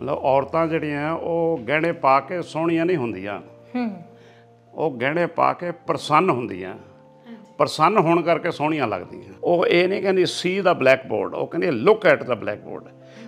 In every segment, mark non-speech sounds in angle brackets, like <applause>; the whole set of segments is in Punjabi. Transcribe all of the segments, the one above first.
ਮਤਲਬ ਔਰਤਾਂ ਜਿਹੜੀਆਂ ਉਹ ਗਹਿਣੇ ਪਾ ਕੇ ਸੋਹਣੀਆਂ ਨਹੀਂ ਹੁੰਦੀਆਂ ਹੂੰ ਉਹ ਗਹਿਣੇ ਪਾ ਕੇ ਪ੍ਰਸੰਨ ਹੁੰਦੀਆਂ ਪ੍ਰਸੰਨ ਹੋਣ ਕਰਕੇ ਸੋਹਣੀਆਂ ਲੱਗਦੀਆਂ ਉਹ ਇਹ ਨਹੀਂ ਕਹਿੰਦੀ ਸੀ ਦਾ ਬਲੈਕ ਬੋਰਡ ਉਹ ਕਹਿੰਦੀ look at the blackboard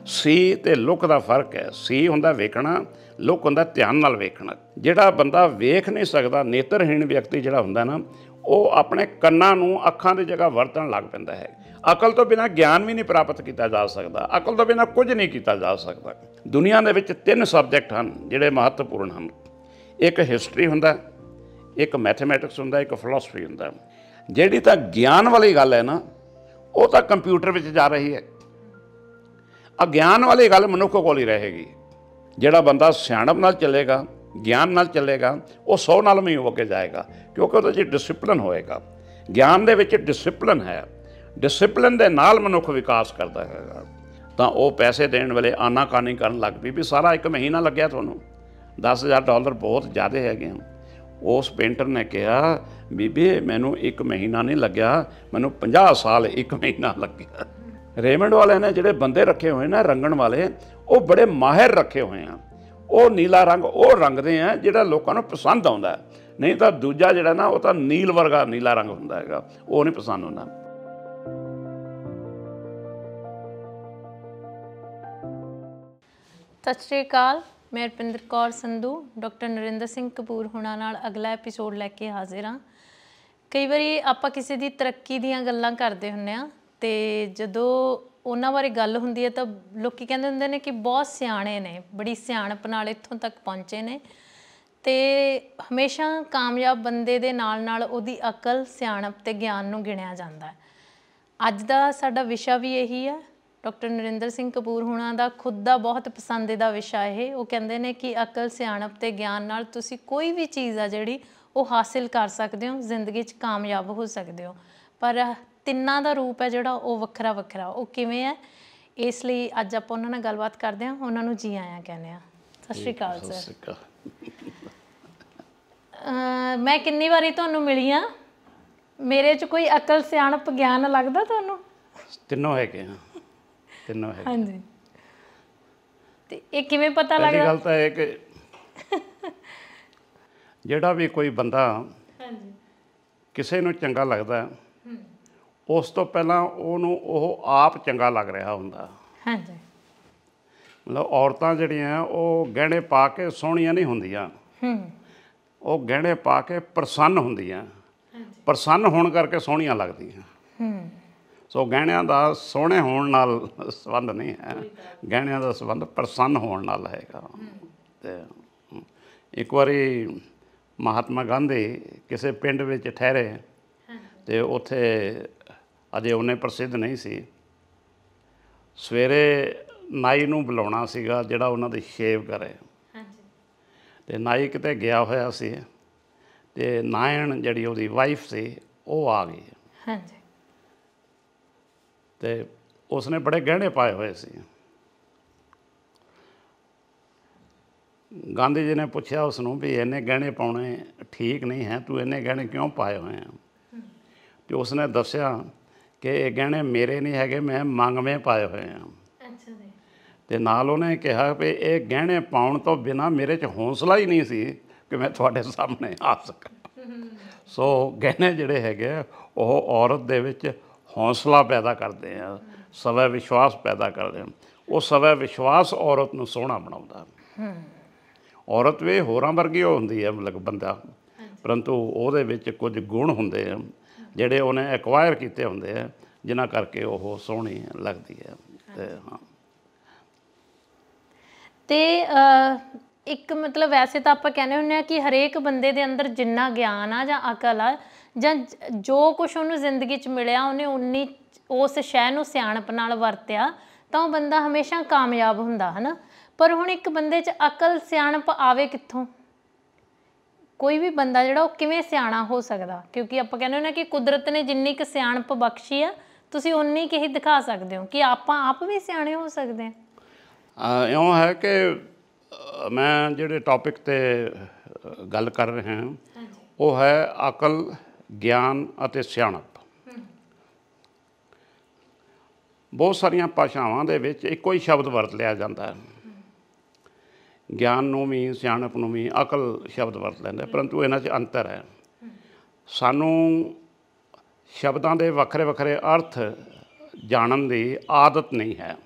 ਸੀ ਤੇ ਲੁੱਕ ਦਾ ਫਰਕ ਹੈ ਸੀ ਹੁੰਦਾ ਵੇਖਣਾ ਲੁੱਕ ਹੁੰਦਾ ਧਿਆਨ ਨਾਲ ਵੇਖਣਾ ਜਿਹੜਾ ਬੰਦਾ ਵੇਖ ਨਹੀਂ ਸਕਦਾ ਨੇਤਰਹੀਣ ਵਿਅਕਤੀ ਜਿਹੜਾ ਹੁੰਦਾ ਨਾ ਉਹ ਆਪਣੇ ਕੰਨਾਂ ਨੂੰ ਅੱਖਾਂ ਦੀ ਜਗ੍ਹਾ ਵਰਤਣ ਲੱਗ ਪੈਂਦਾ ਹੈ ਅਕਲ ਤੋਂ ਬਿਨਾ ਗਿਆਨ ਵੀ ਨਹੀਂ ਪ੍ਰਾਪਤ ਕੀਤਾ ਜਾ ਸਕਦਾ ਅਕਲ ਤੋਂ ਬਿਨਾ ਕੁਝ ਨਹੀਂ ਕੀਤਾ ਜਾ ਸਕਦਾ ਦੁਨੀਆ ਦੇ ਵਿੱਚ ਤਿੰਨ ਸਬਜੈਕਟ ਹਨ ਜਿਹੜੇ ਮਹੱਤਵਪੂਰਨ ਹਨ ਇੱਕ ਹਿਸਟਰੀ ਹੁੰਦਾ ਇੱਕ ਮੈਥਮੈਟਿਕਸ ਹੁੰਦਾ ਇੱਕ ਫਿਲਾਸਫੀ ਹੁੰਦਾ ਜਿਹੜੀ ਤਾਂ ਗਿਆਨ ਵਾਲੀ ਗੱਲ ਹੈ ਨਾ ਉਹ ਤਾਂ ਕੰਪਿਊਟਰ ਵਿੱਚ ਜਾ ਰਹੀ ਹੈ ਅਗਿਆਨ ਵਾਲੀ ਗੱਲ ਮਨੁੱਖ ਕੋਲ ਹੀ ਰਹੇਗੀ ਜਿਹੜਾ ਬੰਦਾ ਸਿਆਣਪ ਨਾਲ ਚੱਲੇਗਾ ਗਿਆਨ ਨਾਲ ਚੱਲੇਗਾ ਉਹ ਸੌ ਨਾਲ ਵੀ ਹੋ ਕੇ ਜਾਏਗਾ ਕਿਉਂਕਿ ਉਹਦੇ ਵਿੱਚ ਡਿਸਪਲਿਨ ਹੋਏਗਾ ਗਿਆਨ ਦੇ ਵਿੱਚ ਡਿਸਪਲਿਨ ਹੈ ਡਿਸਪਲਿਨ ਦੇ ਨਾਲ ਮਨੁੱਖ ਵਿਕਾਸ ਕਰਦਾ ਹੈਗਾ ਤਾਂ ਉਹ ਪੈਸੇ ਦੇਣ ਵੇਲੇ ਕਾਨੀ ਕਰਨ ਲੱਗ ਪਈ ਵੀ ਸਾਰਾ ਇੱਕ ਮਹੀਨਾ ਲੱਗਿਆ ਤੁਹਾਨੂੰ 10000 ਡਾਲਰ ਬਹੁਤ ਜ਼ਿਆਦਾ ਹੈਗੇ ਆ ਉਸ ਪੇਂਟਰ ਨੇ ਕਿਹਾ ਬੀਬੀ ਮੈਨੂੰ ਇੱਕ ਮਹੀਨਾ ਨਹੀਂ ਲੱਗਿਆ ਮੈਨੂੰ 50 ਸਾਲ ਇੱਕ ਮਹੀਨਾ ਲੱਗਿਆ ਰੇਮੰਡ ਵਾਲੇ ਨੇ ਜਿਹੜੇ ਬੰਦੇ ਰੱਖੇ ਹੋਏ ਨੇ ਰੰਗਣ ਵਾਲੇ ਉਹ ਬੜੇ ਮਾਹਿਰ ਰੱਖੇ ਹੋਏ ਆ ਉਹ ਨੀਲਾ ਰੰਗ ਉਹ ਰੰਗਦੇ ਆ ਜਿਹੜਾ ਲੋਕਾਂ ਨੂੰ ਪਸੰਦ ਆਉਂਦਾ ਨਹੀਂ ਤਾਂ ਦੂਜਾ ਜਿਹੜਾ ਨਾ ਉਹ ਤਾਂ ਨੀਲ ਵਰਗਾ ਨੀਲਾ ਰੰਗ ਹੁੰਦਾ ਹੈਗਾ ਉਹ ਨਹੀਂ ਪਸੰਦ ਹੁੰਦਾ ਸਤਿ ਸ਼੍ਰੀ ਅਕਾਲ ਮੈਂ ਰਪਿੰਦਰ ਕੌਰ ਸੰਧੂ ਡਾਕਟਰ ਨਰਿੰਦਰ ਸਿੰਘ ਕਪੂਰ ਹੁਣਾਂ ਨਾਲ ਅਗਲਾ ਐਪੀਸੋਡ ਲੈ ਕੇ ਹਾਜ਼ਰ ਹਾਂ ਕਈ ਵਾਰੀ ਆਪਾਂ ਕਿਸੇ ਦੀ ਤਰੱਕੀ ਦੀਆਂ ਗੱਲਾਂ ਕਰਦੇ ਹੁੰਨੇ ਆ ਤੇ ਜਦੋਂ ਉਹਨਾਂ ਬਾਰੇ ਗੱਲ ਹੁੰਦੀ ਹੈ ਤਾਂ ਲੋਕੀ ਕਹਿੰਦੇ ਹੁੰਦੇ ਨੇ ਕਿ ਬਹੁਤ ਸਿਆਣੇ ਨੇ ਬੜੀ ਸਿਆਣਪ ਨਾਲ ਇੱਥੋਂ ਤੱਕ ਪਹੁੰਚੇ ਨੇ ਤੇ ਹਮੇਸ਼ਾ ਕਾਮਯਾਬ ਬੰਦੇ ਦੇ ਨਾਲ ਨਾਲ ਉਹਦੀ ਅਕਲ ਸਿਆਣਪ ਤੇ ਗਿਆਨ ਨੂੰ ਗਿਣਿਆ ਜਾਂਦਾ ਹੈ ਅੱਜ ਦਾ ਸਾਡਾ ਵਿਸ਼ਾ ਵੀ ਇਹੀ ਹੈ ਡਾਕਟਰ ਨਰਿੰਦਰ ਸਿੰਘ ਕਪੂਰ ਹੁਣਾਂ ਦਾ ਖੁਦ ਦਾ ਬਹੁਤ ਪਸੰਦੀਦਾ ਵਿਸ਼ਾ ਇਹ ਉਹ ਕਹਿੰਦੇ ਨੇ ਕਿ ਅਕਲ ਸਿਆਣਪ ਤੇ ਗਿਆਨ ਨਾਲ ਤੁਸੀਂ ਕੋਈ ਵੀ ਚੀਜ਼ ਆ ਜਿਹੜੀ ਉਹ ਹਾਸਿਲ ਕਰ ਸਕਦੇ ਹੋ ਜ਼ਿੰਦਗੀ 'ਚ ਕਾਮਯਾਬ ਹੋ ਸਕਦੇ ਹੋ ਪਰ ਤਿੰਨਾਂ ਦਾ ਰੂਪ ਹੈ ਜਿਹੜਾ ਉਹ ਵੱਖਰਾ ਵੱਖਰਾ ਉਹ ਕਿਵੇਂ ਹੈ ਇਸ ਲਈ ਅੱਜ ਆਪਾਂ ਉਹਨਾਂ ਨਾਲ ਗੱਲਬਾਤ ਕਰਦੇ ਹਾਂ ਉਹਨਾਂ ਨੂੰ ਜੀ ਆਇਆਂ ਕਹਿੰਦੇ ਆ ਸਤਿ ਸ਼੍ਰੀ ਅਕਾਲ ਸਰ ਮੈਂ ਕਿੰਨੀ ਵਾਰੀ ਤੁਹਾਨੂੰ ਮਿਲੀ ਆ ਮੇਰੇ 'ਚ ਕੋਈ ਅਕਲ ਸਿਆਣਪ ਗਿਆਨ ਲੱਗਦਾ ਤੁਹਾਨੂੰ ਤਿੰਨੋਂ ਹੈਗੇ ਆ ਕਿੰਨਾ ਹੈ ਹਾਂਜੀ ਤੇ ਇਹ ਕਿਵੇਂ ਪਤਾ ਲੱਗਦਾ ਗੱਲ ਤਾਂ ਇਹ ਕਿ ਜਿਹੜਾ ਵੀ ਕੋਈ ਬੰਦਾ ਹਾਂਜੀ ਕਿਸੇ ਨੂੰ ਚੰਗਾ ਲੱਗਦਾ ਉਸ ਤੋਂ ਪਹਿਲਾਂ ਉਹਨੂੰ ਉਹ ਆਪ ਚੰਗਾ ਲੱਗ ਰਿਹਾ ਹੁੰਦਾ ਹਾਂਜੀ ਮਤਲਬ ਔਰਤਾਂ ਜਿਹੜੀਆਂ ਉਹ ਗਹਿਣੇ ਪਾ ਕੇ ਸੋਹਣੀਆਂ ਨਹੀਂ ਹੁੰਦੀਆਂ ਹੂੰ ਉਹ ਗਹਿਣੇ ਪਾ ਕੇ ਪ੍ਰਸੰਨ ਹੁੰਦੀਆਂ ਪ੍ਰਸੰਨ ਹੋਣ ਕਰਕੇ ਸੋਹਣੀਆਂ ਲੱਗਦੀਆਂ ਹੂੰ ਸੋ ਗਹਿਣਿਆਂ ਦਾ ਸੋਹਣੇ ਹੋਣ ਨਾਲ ਸੰਬੰਧ ਨਹੀਂ ਹੈ ਗਹਿਣਿਆਂ ਦਾ ਸੰਬੰਧ ਪ੍ਰਸੰਨ ਹੋਣ ਨਾਲ ਹੈਗਾ ਤੇ ਇੱਕ ਵਾਰੀ ਮਹਾਤਮਾ ਗਾਂਧੀ ਕਿਸੇ ਪਿੰਡ ਵਿੱਚ ਠਹਿਰੇ ਤੇ ਉੱਥੇ ਅਜੇ ਉਹਨੇ ਪ੍ਰਸਿੱਧ ਨਹੀਂ ਸੀ ਸਵੇਰੇ ਨਾਈ ਨੂੰ ਬੁਲਾਉਣਾ ਸੀਗਾ ਜਿਹੜਾ ਉਹਨਾਂ ਦੇ ਸ਼ੇਵ ਕਰੇ ਹਾਂਜੀ ਤੇ ਨਾਈ ਕਿਤੇ ਗਿਆ ਹੋਇਆ ਸੀ ਤੇ ਨਾਇਣ ਜਿਹੜੀ ਉਹਦੀ ਵਾਈਫ ਸੀ ਉਹ ਆ ਗਈ ਹਾਂਜੀ ਤੇ ਉਸਨੇ ਬੜੇ ਗਹਿਣੇ ਪਾਏ ਹੋਏ ਸੀ ਗਾਂਧੀ ਜੀ ਨੇ ਪੁੱਛਿਆ ਉਸ ਨੂੰ ਵੀ ਇਹਨੇ ਗਹਿਣੇ ਪਾਉਣੇ ਠੀਕ ਨਹੀਂ ਹੈ ਤੂੰ ਇਹਨੇ ਗਹਿਣੇ ਕਿਉਂ ਪਾਏ ਹੋਏ ਆ ਤੇ ਉਸ ਨੇ ਦੱਸਿਆ ਕਿ ਇਹ ਗਹਿਣੇ ਮੇਰੇ ਨਹੀਂ ਹੈਗੇ ਮੈਂ ਮੰਗਵੇਂ ਪਾਏ ਹੋਏ ਆ ਅੱਛਾ ਤੇ ਨਾਲ ਉਹਨੇ ਕਿਹਾ ਕਿ ਇਹ ਗਹਿਣੇ ਪਾਉਣ ਤੋਂ ਬਿਨਾ ਮੇਰੇ 'ਚ ਹੌਸਲਾ ਹੀ ਨਹੀਂ ਸੀ ਕਿ ਮੈਂ ਤੁਹਾਡੇ ਸਾਹਮਣੇ ਆ ਸਕਾਂ ਸੋ ਗਹਿਣੇ ਜਿਹੜੇ ਹੈਗੇ ਉਹ ਔਰਤ ਦੇ ਵਿੱਚ ਹੌਸਲਾ ਪੈਦਾ ਕਰਦੇ ਆ ਸਵੈ ਵਿਸ਼ਵਾਸ ਪੈਦਾ ਕਰਦੇ ਆ ਉਹ ਸਵੈ ਵਿਸ਼ਵਾਸ ਔਰਤ ਨੂੰ ਸੋਹਣਾ ਬਣਾਉਂਦਾ ਹੂੰ ਔਰਤ ਵੀ ਹੋਰਾਂ ਵਰਗੀ ਹੁੰਦੀ ਹੈ ਮਤਲਬ ਬੰਦਾ ਪਰੰਤੂ ਉਹਦੇ ਵਿੱਚ ਕੁਝ ਗੁਣ ਹੁੰਦੇ ਆ ਜਿਹੜੇ ਉਹਨੇ ਐਕਵਾਇਰ ਕੀਤੇ ਹੁੰਦੇ ਆ ਜਿਨ੍ਹਾਂ ਕਰਕੇ ਉਹ ਸੋਹਣੀ ਲੱਗਦੀ ਹੈ ਤੇ ਹਾਂ ਤੇ ਇੱਕ ਮਤਲਬ ਵੈਸੇ ਤਾਂ ਆਪਾਂ ਕਹਿੰਦੇ ਹੁੰਨੇ ਆ ਕਿ ਹਰੇਕ ਬੰਦੇ ਦੇ ਅੰਦਰ ਜਿੰਨਾ ਗਿਆਨ ਆ ਜਾਂ ਅਕਲ ਆ ਜਾਂ ਜੋ ਕੁਝ ਉਹਨੂੰ ਜ਼ਿੰਦਗੀ 'ਚ ਮਿਲਿਆ ਉਹਨੇ ਉਨੀ ਉਸ ਸ਼ੈ ਨੂੰ ਸਿਆਣਪ ਨਾਲ ਵਰਤਿਆ ਤਾਂ ਉਹ ਬੰਦਾ ਹਮੇਸ਼ਾ ਕਾਮਯਾਬ ਹੁੰਦਾ ਹਨਾ ਪਰ ਹੁਣ ਇੱਕ ਬੰਦੇ 'ਚ ਅਕਲ ਸਿਆਣਪ ਆਵੇ ਕਿੱਥੋਂ ਕੋਈ ਵੀ ਬੰਦਾ ਜਿਹੜਾ ਉਹ ਕਿਵੇਂ ਸਿਆਣਾ ਹੋ ਸਕਦਾ ਕਿਉਂਕਿ ਆਪਾਂ ਕਹਿੰਦੇ ਨਾ ਕਿ ਕੁਦਰਤ ਨੇ ਜਿੰਨੀ ਕੁ ਸਿਆਣਪ ਬਖਸ਼ੀ ਆ ਤੁਸੀਂ ਉਨੀ ਕਿ ਹੀ ਦਿਖਾ ਸਕਦੇ ਹੋ ਕਿ ਆਪਾਂ ਆਪ ਵੀ ਸਿਆਣੇ ਹੋ ਸਕਦੇ ਆ ਇਉਂ ਹੈ ਕਿ ਮੈਂ ਜਿਹੜੇ ਟੌਪਿਕ ਤੇ ਗੱਲ ਕਰ ਰਿਹਾ ਹਾਂ ਉਹ ਹੈ ਅਕਲ ਗਿਆਨ ਅਤੇ ਸਿਆਣਪ ਬਹੁਤ ਸਾਰੀਆਂ ਭਾਸ਼ਾਵਾਂ ਦੇ ਵਿੱਚ ਇੱਕੋ ਹੀ ਸ਼ਬਦ ਵਰਤ ਲਿਆ ਜਾਂਦਾ ਹੈ ਗਿਆਨ ਨੂੰ ਵੀ ਸਿਆਣਪ ਨੂੰ ਵੀ ਅਕਲ ਸ਼ਬਦ ਵਰਤ ਲੈਂਦੇ ਪਰੰਤੂ ਇਹਨਾਂ 'ਚ ਅੰਤਰ ਹੈ ਸਾਨੂੰ ਸ਼ਬਦਾਂ ਦੇ ਵੱਖਰੇ ਵੱਖਰੇ ਅਰਥ ਜਾਣਨ ਦੀ ਆਦਤ ਨਹੀਂ ਹੈ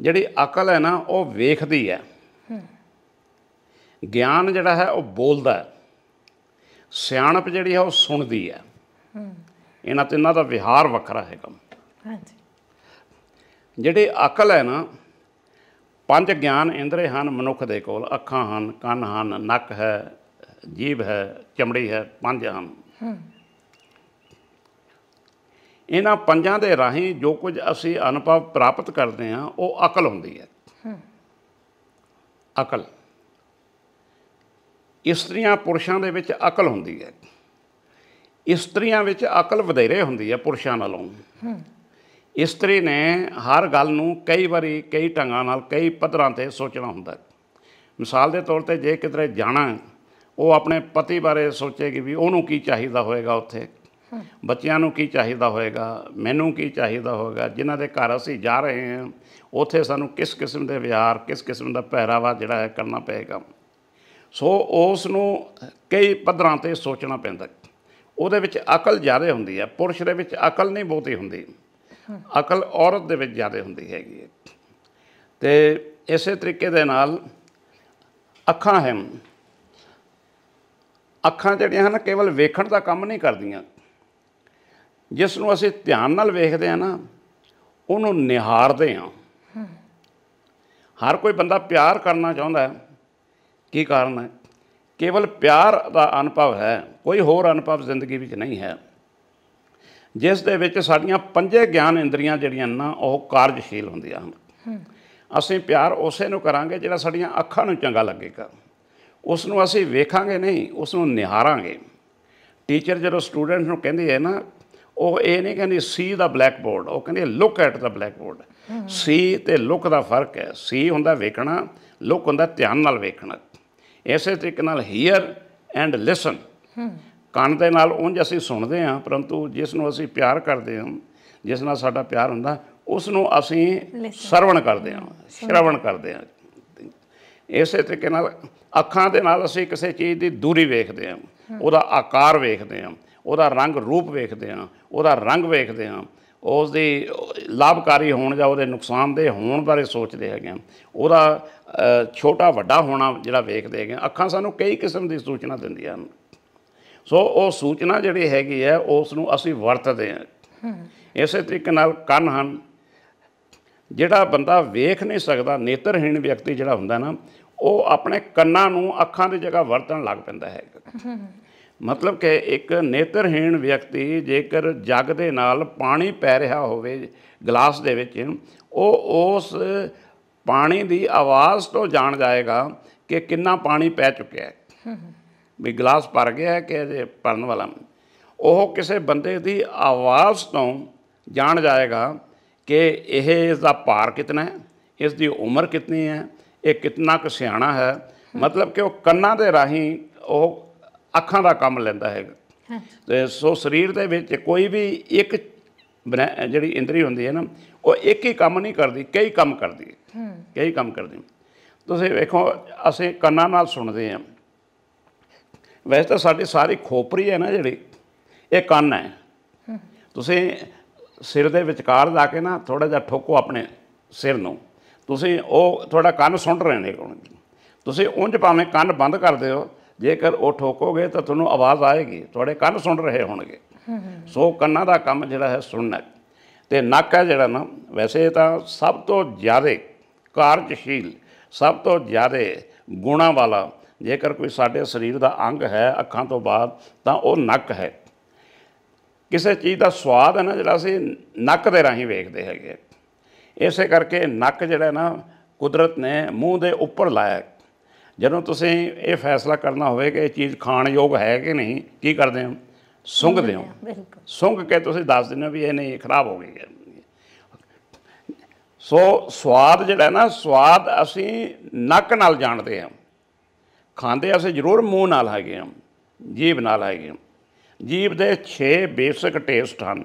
ਜਿਹੜੀ ਅਕਲ ਹੈ ਨਾ ਉਹ ਵੇਖਦੀ ਹੈ ਗਿਆਨ ਜਿਹੜਾ ਹੈ ਉਹ ਬੋਲਦਾ ਹੈ ਸਿਆਣਪ ਜਿਹੜੀ ਹੈ ਉਹ ਸੁਣਦੀ ਹੈ ਇਹਨਾਂ ਤਿੰਨਾਂ ਦਾ ਵਿਹਾਰ ਵੱਖਰਾ ਹੈਗਾ ਹਾਂਜੀ ਜਿਹੜੇ ਅਕਲ ਹੈ ਨਾ ਪੰਜ ਗਿਆਨ ਇੰਦਰੇ ਹਨ ਮਨੁੱਖ ਦੇ ਕੋਲ ਅੱਖਾਂ ਹਨ ਕੰਨ ਹਨ ਨੱਕ ਹੈ ਜੀਭ ਹੈ ਚਮੜੀ ਹੈ ਪੰਜ ਹਨ ਇਹਨਾਂ ਪੰਜਾਂ ਦੇ ਰਾਹੀਂ ਜੋ ਕੁਝ ਅਸੀਂ ਅਨੁਭਵ ਪ੍ਰਾਪਤ ਕਰਦੇ ਹਾਂ ਉਹ ਅਕਲ ਹੁੰਦੀ ਹੈ ਅਕਲ ਇਸਤਰੀਆਂ ਪੁਰਸ਼ਾਂ ਦੇ ਵਿੱਚ ਅਕਲ ਹੁੰਦੀ ਹੈ ਇਸਤਰੀਆਂ ਵਿੱਚ ਅਕਲ ਵਧੇਰੇ ਹੁੰਦੀ ਹੈ ਪੁਰਸ਼ਾਂ ਨਾਲੋਂ ਇਸਤਰੀ ਨੇ ਹਰ ਗੱਲ ਨੂੰ ਕਈ ਵਾਰੀ ਕਈ ਢੰਗਾਂ ਨਾਲ ਕਈ ਪੱਧਰਾਂ ਤੇ ਸੋਚਣਾ ਹੁੰਦਾ ਮਿਸਾਲ ਦੇ ਤੌਰ ਤੇ ਜੇ ਕਿਤੇ ਜਾਣਾ ਉਹ ਆਪਣੇ ਪਤੀ ਬਾਰੇ ਸੋਚੇਗੀ ਵੀ ਉਹਨੂੰ ਕੀ ਚਾਹੀਦਾ ਹੋਵੇਗਾ ਉੱਥੇ ਬੱਚਿਆਂ ਨੂੰ ਕੀ ਚਾਹੀਦਾ ਹੋਵੇਗਾ ਮੈਨੂੰ ਕੀ ਚਾਹੀਦਾ ਹੋਵੇਗਾ ਜਿਨ੍ਹਾਂ ਦੇ ਘਰ ਅਸੀਂ ਜਾ ਰਹੇ ਹਾਂ ਉੱਥੇ ਸਾਨੂੰ ਕਿਸ ਕਿਸਮ ਦੇ ਵਿਹਾਰ ਕਿਸ ਕਿਸਮ ਦਾ ਪਹਿਰਾਵਾ ਜਿਹੜਾ ਹੈ ਕਰਨਾ ਪਏਗਾ ਸੋ ਉਸ ਨੂੰ ਕਈ ਪੱਧਰਾਂ ਤੇ ਸੋਚਣਾ ਪੈਂਦਾ ਉਹਦੇ ਵਿੱਚ ਅਕਲ ਜ਼ਿਆਦਾ ਹੁੰਦੀ ਹੈ ਪੁਰਸ਼ ਦੇ ਵਿੱਚ ਅਕਲ ਨਹੀਂ ਬਹੁਤੀ ਹੁੰਦੀ ਅਕਲ ਔਰਤ ਦੇ ਵਿੱਚ ਜ਼ਿਆਦਾ ਹੁੰਦੀ ਹੈਗੀ ਤੇ ਇਸੇ ਤਰੀਕੇ ਦੇ ਨਾਲ ਅੱਖਾਂ ਹਨ ਅੱਖਾਂ ਜਿਹੜੀਆਂ ਹਨ ਕੇਵਲ ਵੇਖਣ ਦਾ ਕੰਮ ਨਹੀਂ ਕਰਦੀਆਂ ਜਿਸ ਨੂੰ ਅਸੀਂ ਧਿਆਨ ਨਾਲ ਵੇਖਦੇ ਆ ਨਾ ਉਹਨੂੰ ਨਿਹਾਰਦੇ ਆ ਹਰ ਕੋਈ ਬੰਦਾ ਪਿਆਰ ਕਰਨਾ ਚਾਹੁੰਦਾ ਹੈ ਕੀ ਕਾਰਨ ਹੈ ਕੇਵਲ ਪਿਆਰ ਦਾ ਅਨੁਭਵ ਹੈ ਕੋਈ ਹੋਰ ਅਨੁਭਵ ਜ਼ਿੰਦਗੀ ਵਿੱਚ ਨਹੀਂ ਹੈ ਜਿਸ ਦੇ ਵਿੱਚ ਸਾਡੀਆਂ ਪੰਜੇ ਗਿਆਨ ਇੰਦਰੀਆਂ ਜਿਹੜੀਆਂ ਨਾ ਉਹ ਕਾਰਜਸ਼ੀਲ ਹੁੰਦੀਆਂ ਹਨ ਅਸੀਂ ਪਿਆਰ ਉਸੇ ਨੂੰ ਕਰਾਂਗੇ ਜਿਹੜਾ ਸਾਡੀਆਂ ਅੱਖਾਂ ਨੂੰ ਚੰਗਾ ਲੱਗੇਗਾ ਉਸ ਨੂੰ ਅਸੀਂ ਵੇਖਾਂਗੇ ਨਹੀਂ ਉਸ ਨੂੰ ਨਿਹਾਰਾਂਗੇ ਟੀਚਰ ਜਦੋਂ ਸਟੂਡੈਂਟ ਨੂੰ ਕਹਿੰਦੀ ਹੈ ਨਾ ਉਹ ਇਹ ਨਹੀਂ ਕਹਿੰਦੀ ਸੀ ਦਾ ਬਲੈਕ ਬੋਰਡ ਉਹ ਕਹਿੰਦੀ look at the blackboard ਸੀ ਤੇ ਲੁੱਕ ਦਾ ਫਰਕ ਹੈ ਸੀ ਹੁੰਦਾ ਵੇਖਣਾ ਲੁੱਕ ਹੁੰਦਾ ਧਿਆਨ ਨਾਲ ਵੇਖਣਾ ਇਸੇ ਤਰੀਕੇ ਨਾਲ ਹੀਅਰ ਐਂਡ ਲਿਸਨ ਕੰਨ ਦੇ ਨਾਲ ਉਂਝ ਅਸੀਂ ਸੁਣਦੇ ਹਾਂ ਪਰੰਤੂ ਜਿਸ ਨੂੰ ਅਸੀਂ ਪਿਆਰ ਕਰਦੇ ਹਾਂ ਜਿਸ ਨਾਲ ਸਾਡਾ ਪਿਆਰ ਹੁੰਦਾ ਉਸ ਨੂੰ ਅਸੀਂ ਸਰਵਣ ਕਰਦੇ ਹਾਂ ਸ਼ਰਵਣ ਕਰਦੇ ਹਾਂ ਇਸੇ ਤਰੀਕੇ ਨਾਲ ਅੱਖਾਂ ਦੇ ਨਾਲ ਅਸੀਂ ਕਿਸੇ ਚੀਜ਼ ਦੀ ਦੂਰੀ ਵੇਖਦੇ ਹਾਂ ਉਹਦਾ ਆਕਾਰ ਵੇਖਦੇ ਹਾਂ ਉਹਦਾ ਰੰਗ ਰੂਪ ਵੇਖਦੇ ਹਾਂ ਉਹਦਾ ਰੰਗ ਵੇਖਦੇ ਹਾਂ ਉਸ ਦੇ ਲਾਭਕਾਰੀ ਹੋਣ ਜਾਂ ਉਹਦੇ ਨੁਕਸਾਨਦੇ ਹੋਣ ਬਾਰੇ ਸੋਚਦੇ ਹੈਗੇ ਆ ਉਹਦਾ ਛੋਟਾ ਵੱਡਾ ਹੋਣਾ ਜਿਹੜਾ ਵੇਖਦੇ ਹੈਗੇ ਅੱਖਾਂ ਸਾਨੂੰ ਕਈ ਕਿਸਮ ਦੀ ਸੂਚਨਾ ਦਿੰਦੀਆਂ ਹਨ ਸੋ ਉਹ ਸੂਚਨਾ ਜਿਹੜੀ ਹੈਗੀ ਹੈ ਉਸ ਨੂੰ ਅਸੀਂ ਵਰਤਦੇ ਹਾਂ ਇਸੇ ਤਰੀਕੇ ਨਾਲ ਕੰਨ ਹਨ ਜਿਹੜਾ ਬੰਦਾ ਵੇਖ ਨਹੀਂ ਸਕਦਾ ਨੇਤਰਹੀਣ ਵਿਅਕਤੀ ਜਿਹੜਾ ਹੁੰਦਾ ਨਾ ਉਹ ਆਪਣੇ ਕੰਨਾਂ ਨੂੰ ਅੱਖਾਂ ਦੀ ਜਗ੍ਹਾ ਵਰਤਣ ਲੱਗ ਪੈਂਦਾ ਹੈ ਮਤਲਬ ਕਿ ਇੱਕ ਨੇਤਰਹੀਣ ਵਿਅਕਤੀ ਜੇਕਰ ਜਗ ਦੇ ਨਾਲ ਪਾਣੀ ਪੈ ਰਿਹਾ ਹੋਵੇ ਗਲਾਸ ਦੇ ਵਿੱਚ ਉਹ ਉਸ ਪਾਣੀ ਦੀ ਆਵਾਜ਼ ਤੋਂ ਜਾਣ ਜਾਏਗਾ ਕਿ ਕਿੰਨਾ ਪਾਣੀ ਪੈ ਚੁੱਕਿਆ ਹੈ ਵੀ ਗਲਾਸ ਭਰ ਗਿਆ ਹੈ ਕਿ ਇਹ ਭਰਨ ਵਾਲਾ ਉਹ ਕਿਸੇ ਬੰਦੇ ਦੀ ਆਵਾਜ਼ ਤੋਂ ਜਾਣ ਜਾਏਗਾ ਕਿ ਇਹ ਇਸ ਦਾ ਭਾਰ ਕਿੰਨਾ ਹੈ ਇਸ ਦੀ ਉਮਰ ਕਿੰਨੀ ਹੈ ਇਹ ਕਿੰਨਾ ਕੁ ਸਿਆਣਾ ਹੈ ਮਤਲਬ ਕਿ ਉਹ ਕੰਨਾਂ ਦੇ ਰਾਹੀਂ ਉਹ ਅੱਖਾਂ ਦਾ ਕੰਮ ਲੈਂਦਾ ਹੈਗਾ ਤੇ ਸੋ ਸਰੀਰ ਦੇ ਵਿੱਚ ਕੋਈ ਵੀ ਇੱਕ ਜਿਹੜੀ ਇੰਦਰੀ ਹੁੰਦੀ ਹੈ ਨਾ ਉਹ ਇੱਕ ਹੀ ਕੰਮ ਨਹੀਂ ਕਰਦੀ ਕਈ ਕੰਮ ਕਰਦੀ ਹੈ ਕਈ ਕੰਮ ਕਰਦੀ ਤੁਸੀਂ ਵੇਖੋ ਅਸੀਂ ਕੰਨਾਂ ਨਾਲ ਸੁਣਦੇ ਹਾਂ ਵੈਸੇ ਤਾਂ ਸਾਡੀ ਸਾਰੀ ਖੋਪਰੀ ਹੈ ਨਾ ਜਿਹੜੀ ਇਹ ਕੰਨ ਹੈ ਤੁਸੀਂ ਸਿਰ ਦੇ ਵਿਚਕਾਰ ਜਾ ਕੇ ਨਾ ਥੋੜਾ ਜਿਹਾ ਠੋਕੋ ਆਪਣੇ ਸਿਰ ਨੂੰ ਤੁਸੀਂ ਉਹ ਤੁਹਾਡਾ ਕੰਨ ਸੁਣ ਰਹੇ ਨੇ ਤੁਸੀਂ ਉਂਝ ਭਾਵੇਂ ਕੰਨ ਬੰਦ ਕਰਦੇ ਹੋ ਜੇਕਰ ਉਹ ਠੋਕੋਗੇ ਤਾਂ ਤੁਹਾਨੂੰ ਆਵਾਜ਼ ਆਏਗੀ ਤੁਹਾਡੇ ਕੰਨ ਸੁਣ ਰਹੇ ਹੋਣਗੇ ਸੋ ਕੰਨਾਂ ਦਾ ਕੰਮ ਜਿਹੜਾ ਹੈ ਸੁਣਨਾ ਤੇ ਨੱਕ ਹੈ ਜਿਹੜਾ ਨਾ ਵੈਸੇ ਤਾਂ ਸਭ ਤੋਂ ਜ਼ਿਆਦਾ ਕਾਰਜਸ਼ੀਲ ਸਭ ਤੋਂ ਜ਼ਿਆਦਾ ਗੁਣਾ ਵਾਲਾ ਜੇਕਰ ਕੋਈ ਸਾਡੇ ਸਰੀਰ ਦਾ ਅੰਗ ਹੈ ਅੱਖਾਂ ਤੋਂ ਬਾਅਦ ਤਾਂ ਉਹ ਨੱਕ ਹੈ ਕਿਸੇ ਚੀਜ਼ ਦਾ ਸਵਾਦ ਹੈ ਨਾ ਜਿਹੜਾ ਅਸੀਂ ਨੱਕ ਦੇ ਰਾਹੀਂ ਵੇਖਦੇ ਹੈਗੇ ਇਸੇ ਕਰਕੇ ਨੱਕ ਜਿਹੜਾ ਨਾ ਕੁਦਰਤ ਨੇ ਮੂੰਹ ਦੇ ਉੱਪਰ ਲਾਇਆ ਜਦੋਂ ਤੁਸੀਂ ਇਹ ਫੈਸਲਾ ਕਰਨਾ ਹੋਵੇ ਕਿ ਇਹ ਚੀਜ਼ ਖਾਣ ਯੋਗ ਹੈ ਕਿ ਨਹੀਂ ਕੀ ਕਰਦੇ ਹੋ ਸੁੰਘਦੇ ਹੋ ਸੁੰਘ ਕੇ ਤੁਸੀਂ ਦੱਸ ਦਿੰਦੇ ਹੋ ਵੀ ਇਹ ਨਹੀਂ ਖਰਾਬ ਹੋ ਗਈ ਹੈ ਸੋ ਸਵਾਦ ਜਿਹੜਾ ਨਾ ਸਵਾਦ ਅਸੀਂ ਨੱਕ ਨਾਲ ਜਾਣਦੇ ਹਾਂ ਖਾਂਦੇ ਅਸੀਂ ਜ਼ਰੂਰ ਮੂੰਹ ਨਾਲ ਹੈਗੇ ਹਾਂ ਜੀਭ ਨਾਲ ਹੈਗੇ ਹਾਂ ਜੀਭ ਦੇ 6 ਬੇਸਿਕ ਟੇਸਟ ਹਨ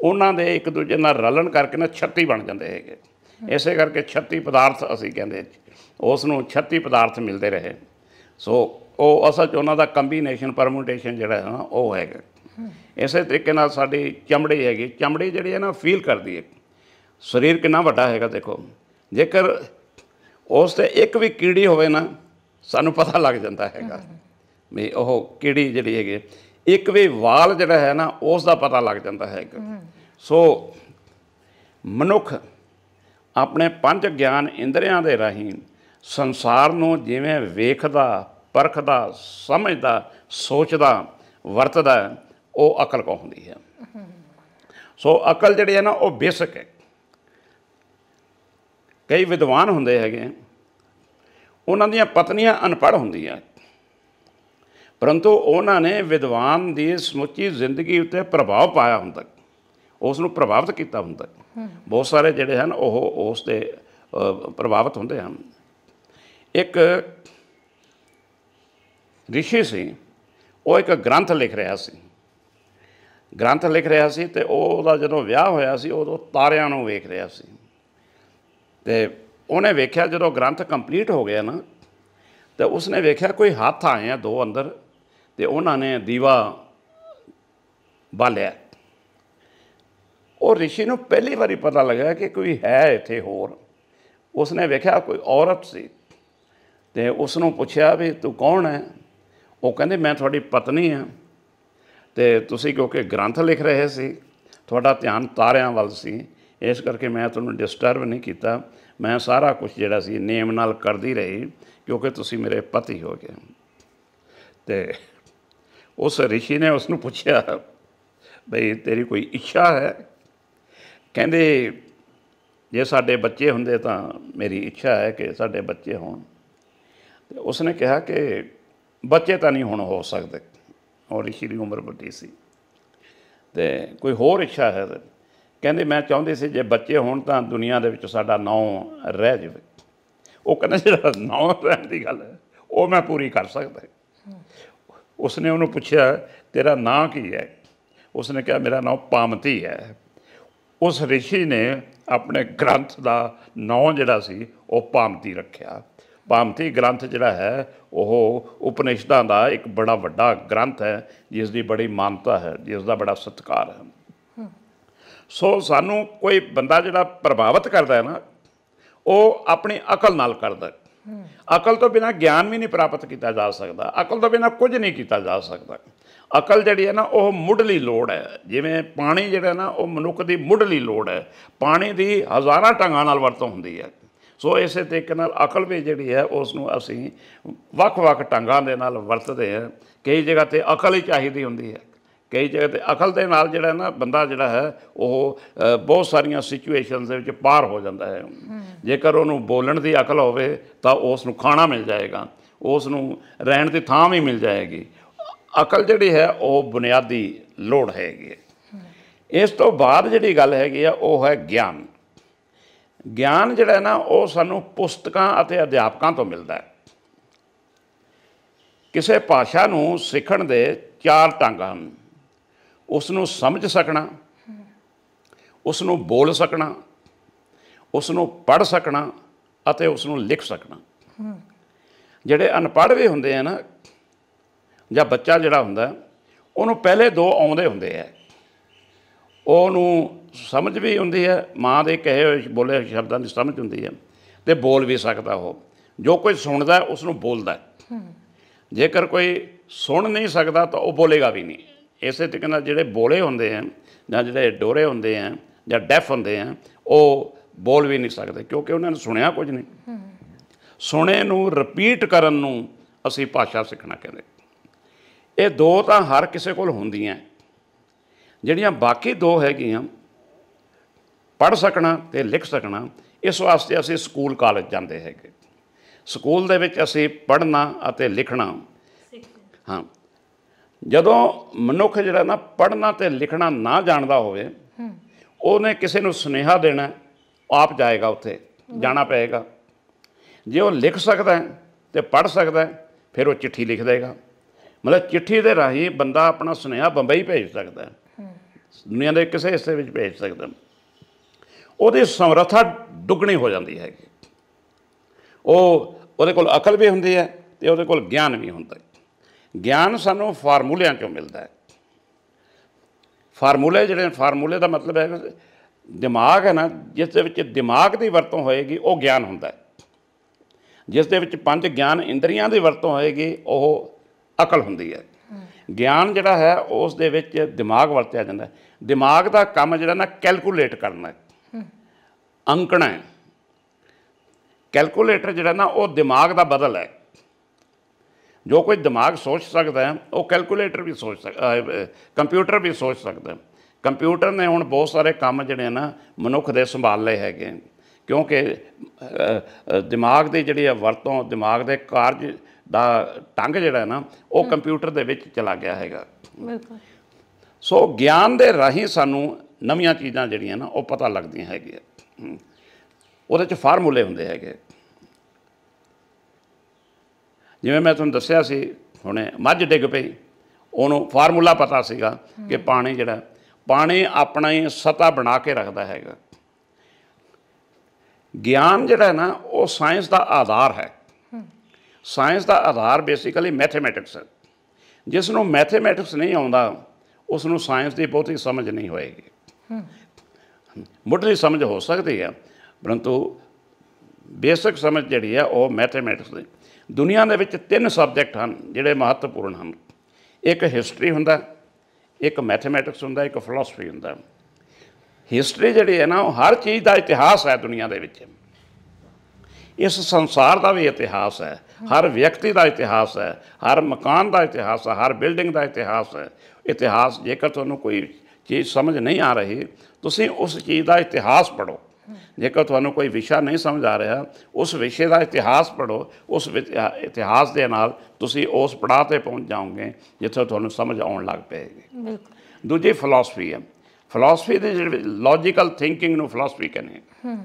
ਉਹਨਾਂ ਦੇ ਇੱਕ ਦੂਜੇ ਨਾਲ ਰਲਣ ਕਰਕੇ ਨਾ 36 ਬਣ ਜਾਂਦੇ ਹੈਗੇ ਇਸੇ ਕਰਕੇ 36 ਪਦਾਰਥ ਅਸੀਂ ਕਹਿੰਦੇ ਉਸ ਨੂੰ 36 ਪਦਾਰਥ ਮਿਲਦੇ ਰਹੇ ਸੋ ਉਹ ਅਸਲ 'ਚ ਉਹਨਾਂ ਦਾ ਕੰਬੀਨੇਸ਼ਨ ਪਰਮਿਊਟੇਸ਼ਨ ਜਿਹੜਾ ਹੈ ਨਾ ਉਹ ਹੈਗਾ ਇਸੇ ਤਰੀਕੇ ਨਾਲ ਸਾਡੀ ਚਮੜੀ ਹੈਗੀ ਚਮੜੀ ਜਿਹੜੀ ਹੈ ਨਾ ਫੀਲ ਕਰਦੀ ਹੈ ਸਰੀਰ ਕਿੰਨਾ ਵੱਡਾ ਹੈਗਾ ਦੇਖੋ ਜੇਕਰ ਉਸ ਤੇ ਇੱਕ ਵੀ ਕੀੜੀ ਹੋਵੇ ਨਾ ਸਾਨੂੰ ਪਤਾ ਲੱਗ ਜਾਂਦਾ ਹੈਗਾ ਵੀ ਉਹ ਕੀੜੀ ਜਿਹੜੀ ਹੈਗੀ ਇੱਕ ਵੀ ਵਾਲ ਜਿਹੜਾ ਹੈ ਨਾ ਉਸ ਦਾ ਪਤਾ ਲੱਗ ਜਾਂਦਾ ਹੈਗਾ ਸੋ ਮਨੁੱਖ ਆਪਣੇ ਪੰਜ ਗਿਆਨ ਇੰਦਰੀਆਂ ਦੇ ਰਾਹੀਂ ਸੰਸਾਰ ਨੂੰ ਜਿਵੇਂ ਵੇਖਦਾ ਪਰਖਦਾ ਸਮਝਦਾ ਸੋਚਦਾ ਵਰਤਦਾ ਉਹ ਅਕਲ ਕਹਿੰਦੀ ਹੈ ਸੋ ਅਕਲ ਜਿਹੜੀ ਹੈ ਨਾ ਉਹ ਬੇਸਿਕ ਹੈ ਕਈ ਵਿਦਵਾਨ ਹੁੰਦੇ ਹੈਗੇ ਉਹਨਾਂ ਦੀਆਂ ਪਤਨੀਆਂ ਅਨਪੜ੍ਹ ਹੁੰਦੀਆਂ ਪਰੰਤੂ ਉਹਨਾਂ ਨੇ ਵਿਦਵਾਨ ਦੀ ਸਮੁੱਚੀ ਜ਼ਿੰਦਗੀ ਉੱਤੇ ਪ੍ਰਭਾਵ ਪਾਇਆ ਹੁੰਦਾ ਉਸ ਨੂੰ ਪ੍ਰਭਾਵਿਤ ਕੀਤਾ ਹੁੰਦਾ ਬਹੁਤ ਸਾਰੇ ਜਿਹੜੇ ਹਨ ਉਹ ਉਸ ਦੇ ਪ੍ਰਭਾਵਿਤ ਹੁੰਦੇ ਹਨ ਇੱਕ ॠषि ਸੀ ਉਹ ਇੱਕ ਗ੍ਰੰਥ ਲਿਖ ਰਿਹਾ ਸੀ ਗ੍ਰੰਥ ਲਿਖ ਰਿਹਾ ਸੀ ਤੇ ਉਹਦਾ ਜਦੋਂ ਵਿਆਹ ਹੋਇਆ ਸੀ ਉਦੋਂ ਤਾਰਿਆਂ ਨੂੰ ਵੇਖ ਰਿਹਾ ਸੀ ਤੇ ਉਹਨੇ ਵੇਖਿਆ ਜਦੋਂ ਗ੍ਰੰਥ ਕੰਪਲੀਟ ਹੋ ਗਿਆ ਨਾ ਤੇ ਉਸਨੇ ਵੇਖਿਆ ਕੋਈ ਹੱਥ ਆਏ ਆ ਦੋ ਅੰਦਰ ਤੇ ਉਹਨਾਂ ਨੇ ਦੀਵਾ ਬਾਲਿਆ ਉਹ ॠषि ਨੂੰ ਪਹਿਲੀ ਵਾਰੀ ਪਤਾ ਲੱਗਾ ਕਿ ਕੋਈ ਹੈ ਇੱਥੇ ਹੋਰ ਉਸਨੇ ਵੇਖਿਆ ਕੋਈ ਔਰਤ ਸੀ ਤੇ ਉਸ ਨੂੰ ਪੁੱਛਿਆ ਵੀ ਤੂੰ ਕੌਣ ਹੈ ਉਹ ਕਹਿੰਦੇ ਮੈਂ ਤੁਹਾਡੀ ਪਤਨੀ ਹਾਂ ਤੇ ਤੁਸੀਂ ਕਿਉਂਕਿ ਗ੍ਰੰਥ ਲਿਖ ਰਹੇ ਸੀ ਤੁਹਾਡਾ ਧਿਆਨ ਤਾਰਿਆਂ ਵੱਲ ਸੀ ਇਸ ਕਰਕੇ ਮੈਂ ਤੁਹਾਨੂੰ ਡਿਸਟਰਬ ਨਹੀਂ ਕੀਤਾ ਮੈਂ ਸਾਰਾ ਕੁਝ ਜਿਹੜਾ ਸੀ ਨੇਮ ਨਾਲ ਕਰਦੀ ਰਹੀ ਕਿਉਂਕਿ ਤੁਸੀਂ ਮੇਰੇ ਪਤੀ ਹੋ ਗਏ ਤੇ ਉਸ ਰਿਸ਼ੀ ਨੇ ਉਸ ਨੂੰ ਪੁੱਛਿਆ ਬਈ ਤੇਰੀ ਕੋਈ ਇੱਛਾ ਹੈ ਕਹਿੰਦੇ ਜੇ ਸਾਡੇ ਬੱਚੇ ਹੁੰਦੇ ਤਾਂ ਮੇਰੀ ਇੱਛਾ ਹੈ ਕਿ ਸਾਡੇ ਬੱਚੇ ਹੋਣ ਤੇ ਉਸਨੇ ਕਿਹਾ ਕਿ ਬੱਚੇ ਤਾਂ ਨਹੀਂ ਹੁਣ ਹੋ ਸਕਦੇ ਔਰ ਸ਼ੀਰੀ ਉਮਰ ਵੱਡੀ ਸੀ ਤੇ ਕੋਈ ਹੋਰ ਇੱਛਾ ਹੈ ਕਹਿੰਦੇ ਮੈਂ ਚਾਹੁੰਦੇ ਸੀ ਜੇ ਬੱਚੇ ਹੋਣ ਤਾਂ ਦੁਨੀਆ ਦੇ ਵਿੱਚ ਸਾਡਾ ਨਾਂ ਰਹਿ ਜਾਵੇ ਉਹ ਕਹਿੰਦਾ ਜਿਹੜਾ ਨਾਂ ਰਹਿਣ ਦੀ ਗੱਲ ਹੈ ਉਹ ਮੈਂ ਪੂਰੀ ਕਰ ਸਕਦਾ ਉਸਨੇ ਉਹਨੂੰ ਪੁੱਛਿਆ ਤੇਰਾ ਨਾਂ ਕੀ ਹੈ ਉਸਨੇ ਕਿਹਾ ਮੇਰਾ ਨਾਮ ਪਾਮਤੀ ਹੈ ਉਸ ਰਿਸ਼ੀ ਨੇ ਆਪਣੇ ਗ੍ਰੰਥ ਦਾ ਨਾਂ ਜਿਹੜਾ ਸੀ ਉਹ ਪਾਮਤੀ ਰੱਖਿਆ ਪਾਮਤੀ ਗ੍ਰੰਥ ਜਿਹੜਾ ਹੈ ਉਹ ਉਪਨਿਸ਼ਦਾਂ ਦਾ ਇੱਕ ਬੜਾ ਵੱਡਾ ਗ੍ਰੰਥ ਹੈ ਜਿਸ ਦੀ ਬੜੀ ਮਾਨਤਾ ਹੈ ਜਿਸ ਦਾ ਬੜਾ ਸਤਿਕਾਰ ਹੈ ਸੋ ਸਾਨੂੰ ਕੋਈ ਬੰਦਾ ਜਿਹੜਾ ਪ੍ਰਭਾਵਿਤ ਕਰਦਾ ਹੈ ਨਾ ਉਹ ਆਪਣੀ ਅਕਲ ਨਾਲ ਕਰਦਾ ਅਕਲ ਤੋਂ ਬਿਨਾ ਗਿਆਨ ਵੀ ਨਹੀਂ ਪ੍ਰਾਪਤ ਕੀਤਾ ਜਾ ਸਕਦਾ ਅਕਲ ਤੋਂ ਬਿਨਾ ਕੁਝ ਨਹੀਂ ਕੀਤਾ ਜਾ ਸਕਦਾ ਅਕਲ ਜਿਹੜੀ ਹੈ ਨਾ ਉਹ ਮੁੱਢਲੀ ਲੋੜ ਹੈ ਜਿਵੇਂ ਪਾਣੀ ਜਿਹੜਾ ਨਾ ਉਹ ਮਨੁੱਖ ਦੀ ਮੁੱਢਲੀ ਲੋੜ ਹੈ ਪਾਣੀ ਦੀ ਹਜ਼ਾਰਾਂ ਟੰਗਾਂ ਨਾਲ ਵਰਤੋਂ ਹੁੰਦੀ ਹੈ ਸੋ ਇਸੇ ਤਰੀਕੇ ਨਾਲ ਅਕਲ ਵੀ ਜਿਹੜੀ ਹੈ ਉਸ ਨੂੰ ਅਸੀਂ ਵੱਖ-ਵੱਖ ਢੰਗਾਂ ਦੇ ਨਾਲ ਵਰਤਦੇ ਹਾਂ ਕਈ ਜਗ੍ਹਾ ਤੇ ਅਕਲ ਹੀ ਚਾਹੀਦੀ ਹੁੰਦੀ ਹੈ ਕਈ ਜਗ੍ਹਾ ਤੇ ਅਕਲ ਦੇ ਨਾਲ ਜਿਹੜਾ ਨਾ ਬੰਦਾ ਜਿਹੜਾ ਹੈ ਉਹ ਬਹੁਤ ਸਾਰੀਆਂ ਸਿਚੁਏਸ਼ਨਸ ਦੇ ਵਿੱਚ ਪਾਰ ਹੋ ਜਾਂਦਾ ਹੈ ਜੇਕਰ ਉਹਨੂੰ ਬੋਲਣ ਦੀ ਅਕਲ ਹੋਵੇ ਤਾਂ ਉਸ ਨੂੰ ਖਾਣਾ ਮਿਲ ਜਾਏਗਾ ਉਸ ਨੂੰ ਰਹਿਣ ਦੀ ਥਾਂ ਵੀ ਮਿਲ ਜਾਏਗੀ ਅਕਲ ਜਿਹੜੀ ਹੈ ਉਹ ਬੁਨਿਆਦੀ ਲੋੜ ਹੈਗੀ ਇਸ ਤੋਂ ਬਾਅਦ ਜਿਹੜੀ ਗੱਲ ਹੈਗੀ ਆ ਉਹ ਹੈ ਗਿਆਨ ਗਿਆਨ ਜਿਹੜਾ ਹੈ ਨਾ ਉਹ ਸਾਨੂੰ ਪੁਸਤਕਾਂ ਅਤੇ ਅਧਿਆਪਕਾਂ ਤੋਂ ਮਿਲਦਾ ਹੈ ਕਿਸੇ ਭਾਸ਼ਾ ਨੂੰ ਸਿੱਖਣ ਦੇ ਚਾਰ ਟੰਗ ਹਨ ਉਸ ਨੂੰ ਸਮਝ ਸਕਣਾ ਉਸ ਨੂੰ ਬੋਲ ਸਕਣਾ ਉਸ ਨੂੰ ਪੜ੍ਹ ਸਕਣਾ ਅਤੇ ਉਸ ਨੂੰ ਲਿਖ ਸਕਣਾ ਜਿਹੜੇ ਅਨਪੜ੍ਹ ਵੀ ਹੁੰਦੇ ਆ ਨਾ ਜਾਂ ਬੱਚਾ ਜਿਹੜਾ ਹੁੰਦਾ ਉਹਨੂੰ ਪਹਿਲੇ ਦੋ ਆਉਂਦੇ ਹੁੰਦੇ ਆ ਉਹਨੂੰ ਸਮਝ ਵੀ ਹੁੰਦੀ ਹੈ ਮਾਂ ਦੇ ਕਹੇ ਹੋਏ ਬੋਲੇ ਸ਼ਬਦਾਂ ਦੀ ਸਮਝ ਹੁੰਦੀ ਹੈ ਤੇ ਬੋਲ ਵੀ ਸਕਦਾ ਉਹ ਜੋ ਕੋਈ ਸੁਣਦਾ ਉਸ ਨੂੰ ਬੋਲਦਾ ਜੇਕਰ ਕੋਈ ਸੁਣ ਨਹੀਂ ਸਕਦਾ ਤਾਂ ਉਹ ਬੋਲੇਗਾ ਵੀ ਨਹੀਂ ਇਸੇ ਤਰੀਕੇ ਨਾਲ ਜਿਹੜੇ ਬੋਲੇ ਹੁੰਦੇ ਆ ਜਾਂ ਜਿਹੜੇ ਡੋਰੇ ਹੁੰਦੇ ਆ ਜਾਂ ਡੈਫ ਹੁੰਦੇ ਆ ਉਹ ਬੋਲ ਵੀ ਨਹੀਂ ਸਕਦੇ ਕਿਉਂਕਿ ਉਹਨਾਂ ਨੇ ਸੁਣਿਆ ਕੁਝ ਨਹੀਂ ਸੁਣੇ ਨੂੰ ਰਿਪੀਟ ਕਰਨ ਨੂੰ ਅਸੀਂ ਭਾਸ਼ਾ ਸਿੱਖਣਾ ਕਹਿੰਦੇ ਇਹ ਦੋ ਤਾਂ ਹਰ ਕਿਸੇ ਕੋਲ ਹੁੰਦੀਆਂ ਜਿਹੜੀਆਂ ਬਾਕੀ ਦੋ ਹੈਗੀਆਂ ਪੜ੍ਹ ਸਕਣਾ ਤੇ ਲਿਖ ਸਕਣਾ ਇਸ ਵਾਸਤੇ ਅਸੀਂ ਸਕੂਲ ਕਾਲਜ ਜਾਂਦੇ ਹੈਗੇ ਸਕੂਲ ਦੇ ਵਿੱਚ ਅਸੀਂ ਪੜ੍ਹਨਾ ਅਤੇ ਲਿਖਣਾ ਹਾਂ ਜਦੋਂ ਮਨੁੱਖ ਜਿਹੜਾ ਨਾ ਪੜ੍ਹਨਾ ਤੇ ਲਿਖਣਾ ਨਾ ਜਾਣਦਾ ਹੋਵੇ ਉਹਨੇ ਕਿਸੇ ਨੂੰ ਸੁਨੇਹਾ ਦੇਣਾ ਆਪ ਜਾਏਗਾ ਉੱਥੇ ਜਾਣਾ ਪਏਗਾ ਜੇ ਉਹ ਲਿਖ ਸਕਦਾ ਹੈ ਤੇ ਪੜ੍ਹ ਸਕਦਾ ਹੈ ਫਿਰ ਉਹ ਚਿੱਠੀ ਲਿਖ ਦੇਗਾ ਮਤਲਬ ਚਿੱਠੀ ਦੇ ਰਾਹੀਂ ਬੰਦਾ ਆਪਣਾ ਸੁਨੇਹਾ ਬੰਬਈ ਭੇਜ ਸਕਦਾ ਹੈ ਦੁਨੀਆ ਦੇ ਕਿਸੇ ਹਿੱਸੇ ਵਿੱਚ ਭੇਜ ਸਕਦਾ ਹੈ ਉਹਦੀ ਸਮਰੱਥਾ ਦੁੱਗਣੀ ਹੋ ਜਾਂਦੀ ਹੈਗੀ ਉਹ ਉਹਦੇ ਕੋਲ ਅਕਲ ਵੀ ਹੁੰਦੀ ਹੈ ਤੇ ਉਹਦੇ ਕੋਲ ਗਿਆਨ ਵੀ ਹੁੰਦਾ ਹੈ ਗਿਆਨ ਸਾਨੂੰ ਫਾਰਮੂਲਿਆਂ ਚੋਂ ਮਿਲਦਾ ਹੈ ਫਾਰਮੂਲੇ ਜਿਹੜੇ ਫਾਰਮੂਲੇ ਦਾ ਮਤਲਬ ਹੈ ਦਿਮਾਗ ਹੈ ਨਾ ਜਿਸ ਦੇ ਵਿੱਚ ਦਿਮਾਗ ਦੀ ਵਰਤੋਂ ਹੋਏਗੀ ਉਹ ਗਿਆਨ ਹੁੰਦਾ ਹੈ ਜਿਸ ਦੇ ਵਿੱਚ ਪੰਜ ਗਿਆਨ ਇੰਦਰੀਆਂ ਦੀ ਵਰਤੋਂ ਹੋਏਗੀ ਉਹ ਅਕਲ ਹੁੰਦੀ ਹੈ ਗਿਆਨ ਜਿਹੜਾ ਹੈ ਉਸ ਦੇ ਵਿੱਚ ਦਿਮਾਗ ਵਰਤਿਆ ਜਾਂਦਾ ਦਿਮਾਗ ਦਾ ਕੰਮ ਜਿਹੜਾ ਨਾ ਕੈਲਕੂਲੇਟ ਕਰਨਾ ਅੰਕਣਾ ਹੈ ਕੈਲਕੂਲੇਟਰ ਜਿਹੜਾ ਨਾ ਉਹ ਦਿਮਾਗ ਦਾ ਬਦਲ ਹੈ ਜੋ ਕੋਈ ਦਿਮਾਗ ਸੋਚ ਸਕਦਾ ਹੈ ਉਹ ਕੈਲਕੂਲੇਟਰ ਵੀ ਸੋਚ ਸਕਦਾ ਕੰਪਿਊਟਰ ਵੀ ਸੋਚ ਸਕਦਾ ਕੰਪਿਊਟਰ ਨੇ ਹੁਣ ਬਹੁਤ ਸਾਰੇ ਕੰਮ ਜਿਹੜੇ ਨਾ ਮਨੁੱਖ ਦੇ ਸੰਭਾਲ ਲਏ ਹੈਗੇ ਕਿਉਂਕਿ ਦਿਮਾਗ ਦੇ ਜਿਹੜੇ ਆ ਵਰਤੋਂ ਦਿਮਾਗ ਦੇ ਕਾਰਜ ਦਾ ਟੰਗ ਜਿਹੜਾ ਨਾ ਉਹ ਕੰਪਿਊਟਰ ਦੇ ਵਿੱਚ ਚਲਾ ਗਿਆ ਹੈਗਾ ਬਿਲਕੁਲ ਸੋ ਗਿਆਨ ਦੇ ਰਾਹੀਂ ਸਾਨੂੰ ਨਵੀਆਂ ਚੀਜ਼ਾਂ ਜਿਹੜੀਆਂ ਨਾ ਉਹ ਪਤਾ ਲੱਗਦੀਆਂ ਹੈਗੀਆਂ ਉਹਦੇ ਚ ਫਾਰਮੂਲੇ ਹੁੰਦੇ ਹੈਗੇ ਜਿਵੇਂ ਮੈਂ ਤੁਹਾਨੂੰ ਦੱਸਿਆ ਸੀ ਹੁਣੇ ਮੱਝ ਡਿੱਗ ਪਈ ਉਹਨੂੰ ਫਾਰਮੂਲਾ ਪਤਾ ਸੀਗਾ ਕਿ ਪਾਣੀ ਜਿਹੜਾ ਪਾਣੀ ਆਪਣਾ ਹੀ ਸਤਾ ਬਣਾ ਕੇ ਰੱਖਦਾ ਹੈਗਾ ਗਿਆਨ ਜਿਹੜਾ ਨਾ ਉਹ ਸਾਇੰਸ ਦਾ ਆਧਾਰ ਹੈ ਸਾਇੰਸ ਦਾ ਆਧਾਰ ਬੇਸਿਕਲੀ ਮੈਥਮੈਟਿਕਸ ਹੈ ਜਿਸ ਨੂੰ ਮੈਥਮੈਟਿਕਸ ਨਹੀਂ ਆਉਂਦਾ ਉਸ ਨੂੰ ਸਾਇੰਸ ਦੀ ਬਹੁਤੀ ਸਮਝ ਨਹੀਂ ਹੋਏਗੀ ਮੁੱਢਲੀ ਸਮਝ ਹੋ ਸਕਦੀ ਹੈ ਪਰੰਤੂ ਬੇਸਿਕ ਸਮਝ ਜਿਹੜੀ ਹੈ ਉਹ ਮੈਥਮੈਟਿਕਸ ਦੀ ਦੁਨੀਆ ਦੇ ਵਿੱਚ ਤਿੰਨ ਸਬਜੈਕਟ ਹਨ ਜਿਹੜੇ ਮਹੱਤਵਪੂਰਨ ਹਨ ਇੱਕ ਹਿਸਟਰੀ ਹੁੰਦਾ ਇੱਕ ਮੈਥਮੈਟਿਕਸ ਹੁੰਦਾ ਇੱਕ ਫਿਲਾਸਫੀ ਹੁੰਦਾ ਹਿਸਟਰੀ ਜਿਹੜੀ ਹੈ ਨਾ ਉਹ ਹਰ ਚੀਜ਼ ਦਾ ਇਤਿਹਾਸ ਹੈ ਦੁਨੀਆ ਦੇ ਵਿੱਚ ਇਸ ਸੰਸਾਰ ਦਾ ਵੀ ਇਤਿਹਾਸ ਹੈ ਹਰ ਵਿਅਕਤੀ ਦਾ ਇਤਿਹਾਸ ਹੈ ਹਰ ਮਕਾਨ ਦਾ ਇਤਿਹਾਸ ਹੈ ਹਰ ਬਿਲਡਿੰਗ ਦਾ ਇਤਿਹਾਸ ਹੈ ਇਤਿਹਾਸ ਜੇਕਰ ਤੁਹਾਨੂੰ ਕੋਈ ਚੀਜ਼ ਸਮਝ ਨਹੀਂ ਆ ਰਹੀ ਤੁਸੀਂ ਉਸ ਚੀਜ਼ ਦਾ ਇਤਿਹਾਸ ਪੜੋ ਜੇਕਰ ਤੁਹਾਨੂੰ ਕੋਈ ਵਿਸ਼ਾ ਨਹੀਂ ਸਮਝ ਆ ਰਿਹਾ ਉਸ ਵਿਸ਼ੇ ਦਾ ਇਤਿਹਾਸ ਪੜੋ ਉਸ ਇਤਿਹਾਸ ਦੇ ਨਾਲ ਤੁਸੀਂ ਉਸ ਪੜਾਅ ਤੇ ਪਹੁੰਚ ਜਾਓਗੇ ਜਿੱਥੇ ਤੁਹਾਨੂੰ ਸਮਝ ਆਉਣ ਲੱਗ ਪਏਗੀ ਬਿਲਕੁਲ ਦੂਜੀ ਫਿਲਾਸਫੀ ਹੈ ਫਿਲਾਸਫੀ ਦੇ ਜਿਹੜੇ ਲੌਜੀਕਲ ਥਿੰਕਿੰਗ ਨੂੰ ਫਿਲਾਸਫੀ ਕਹਿੰਦੇ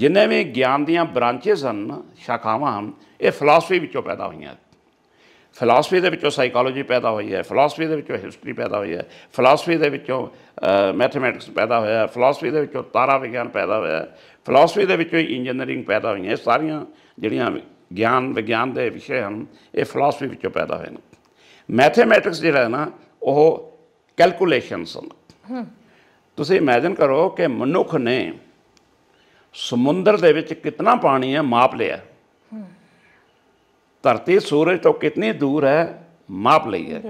ਜਿੰਨੇ ਵੀ ਗਿਆਨ ਦੀਆਂ ਬ੍ਰਾਂਚੇਸ ਹਨ ਸ਼ਾਖਾਵਾਂ ਹਨ ਇਹ ਫਿਲਾਸਫੀ ਵਿੱਚੋਂ ਪੈਦਾ ਹੋਈਆਂ ਹਨ ਫਿਲਾਸਫੀ ਦੇ ਵਿੱਚੋਂ ਸਾਈਕੋਲੋਜੀ ਪੈਦਾ ਹੋਈ ਹੈ ਫਿਲਾਸਫੀ ਦੇ ਵਿੱਚੋਂ ਹਿਸਟਰੀ ਪੈਦਾ ਹੋਈ ਹੈ ਫਿਲਾਸਫੀ ਦੇ ਵਿੱਚੋਂ ਮੈਥਮੈਟਿਕਸ ਪੈਦਾ ਹੋਇਆ ਫਿਲਾਸਫੀ ਦੇ ਵਿੱਚੋਂ ਤਾਰਾ ਵਿਗਿਆਨ ਪੈਦਾ ਹੋਇਆ ਫਿਲਾਸਫੀ ਦੇ ਵਿੱਚੋਂ ਇੰਜੀਨੀਅਰਿੰਗ ਪੈਦਾ ਹੋਈ ਹੈ ਸਾਰੀਆਂ ਜਿਹੜੀਆਂ ਗਿਆਨ ਵਿਗਿਆਨ ਦੇ ਵਿਸ਼ੇ ਹਨ ਇਹ ਫਿਲਾਸਫੀ ਵਿੱਚੋਂ ਪੈਦਾ ਹੋਏ ਨੇ ਮੈਥਮੈਟਿਕਸ ਜਿਹੜਾ ਹੈ ਨਾ ਉਹ ਕੈਲਕੂਲੇਸ਼ਨਸ ਹਨ ਤੁਸੀਂ ਇਮੇਜਿਨ ਕਰੋ ਕਿ ਮਨੁੱਖ ਨੇ ਸਮੁੰਦਰ ਦੇ ਵਿੱਚ ਕਿੰਨਾ ਪਾਣੀ ਹੈ ਮਾਪ ਲਿਆ ਧਰਤੀ ਸੂਰਜ ਤੋਂ ਕਿੰਨੀ ਦੂਰ ਹੈ ਮਾਪ ਲਈ ਹੈ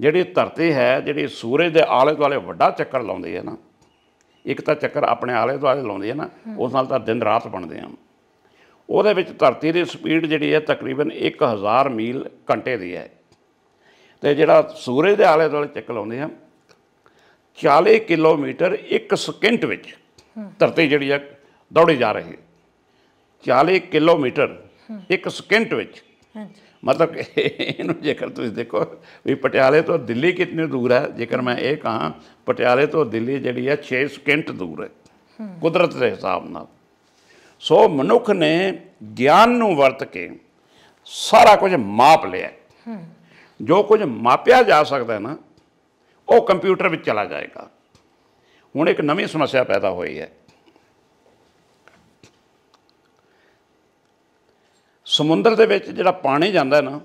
ਜਿਹੜੀ ਧਰਤੀ ਹੈ ਜਿਹੜੀ ਸੂਰਜ ਦੇ ਆਲੇ ਦੁਆਲੇ ਵੱਡਾ ਚੱਕਰ ਲਾਉਂਦੀ ਹੈ ਨਾ ਇੱਕ ਤਾਂ ਚੱਕਰ ਆਪਣੇ ਆਲੇ ਦੁਆਲੇ ਲਾਉਂਦੀ ਹੈ ਨਾ ਉਸ ਨਾਲ ਤਾਂ ਦਿਨ ਰਾਤ ਬਣਦੇ ਆ ਉਹਦੇ ਵਿੱਚ ਧਰਤੀ ਦੀ ਸਪੀਡ ਜਿਹੜੀ ਹੈ ਤਕਰੀਬਨ 1000 ਮੀਲ ਘੰਟੇ ਦੀ ਹੈ ਤੇ ਜਿਹੜਾ ਸੂਰਜ ਦੇ ਆਲੇ ਦੁਆਲੇ ਚੱਕਰ ਲਾਉਂਦੇ ਆ 40 ਕਿਲੋਮੀਟਰ 1 ਸਕਿੰਟ ਵਿੱਚ ਧਰਤੀ ਜਿਹੜੀ ਹੈ ਦੌੜੀ ਜਾ ਰਹੀ ਹੈ 40 ਕਿਲੋਮੀਟਰ ਇੱਕ ਸਕਿੰਟ ਵਿੱਚ ਮਤਲਬ ਇਹਨੂੰ ਜੇਕਰ ਤੁਸੀਂ ਦੇਖੋ ਵੀ ਪਟਿਆਲੇ ਤੋਂ ਦਿੱਲੀ ਕਿੰਨੀ ਦੂਰ ਹੈ ਜੇਕਰ ਮੈਂ ਇਹ ਕਹਾਂ ਪਟਿਆਲੇ ਤੋਂ ਦਿੱਲੀ ਜਿਹੜੀ ਹੈ 6 ਸਕਿੰਟ ਦੂਰ ਹੈ ਕੁਦਰਤ ਦੇ ਹਿਸਾਬ ਨਾਲ ਸੋ ਮਨੁੱਖ ਨੇ ਗਿਆਨ ਨੂੰ ਵਰਤ ਕੇ ਸਾਰਾ ਕੁਝ ਮਾਪ ਲਿਆ ਜੋ ਕੁਝ ਮਾਪਿਆ ਜਾ ਸਕਦਾ ਨਾ ਉਹ ਕੰਪਿਊਟਰ ਵਿੱਚ ਚਲਾ ਜਾਏਗਾ ਹੁਣ ਇੱਕ ਨਵੀਂ ਸਮੱਸਿਆ ਪੈਦਾ ਹੋਈ ਹੈ ਸਮੁੰਦਰ ਦੇ ਵਿੱਚ ਜਿਹੜਾ ਪਾਣੀ ਜਾਂਦਾ ਨਾ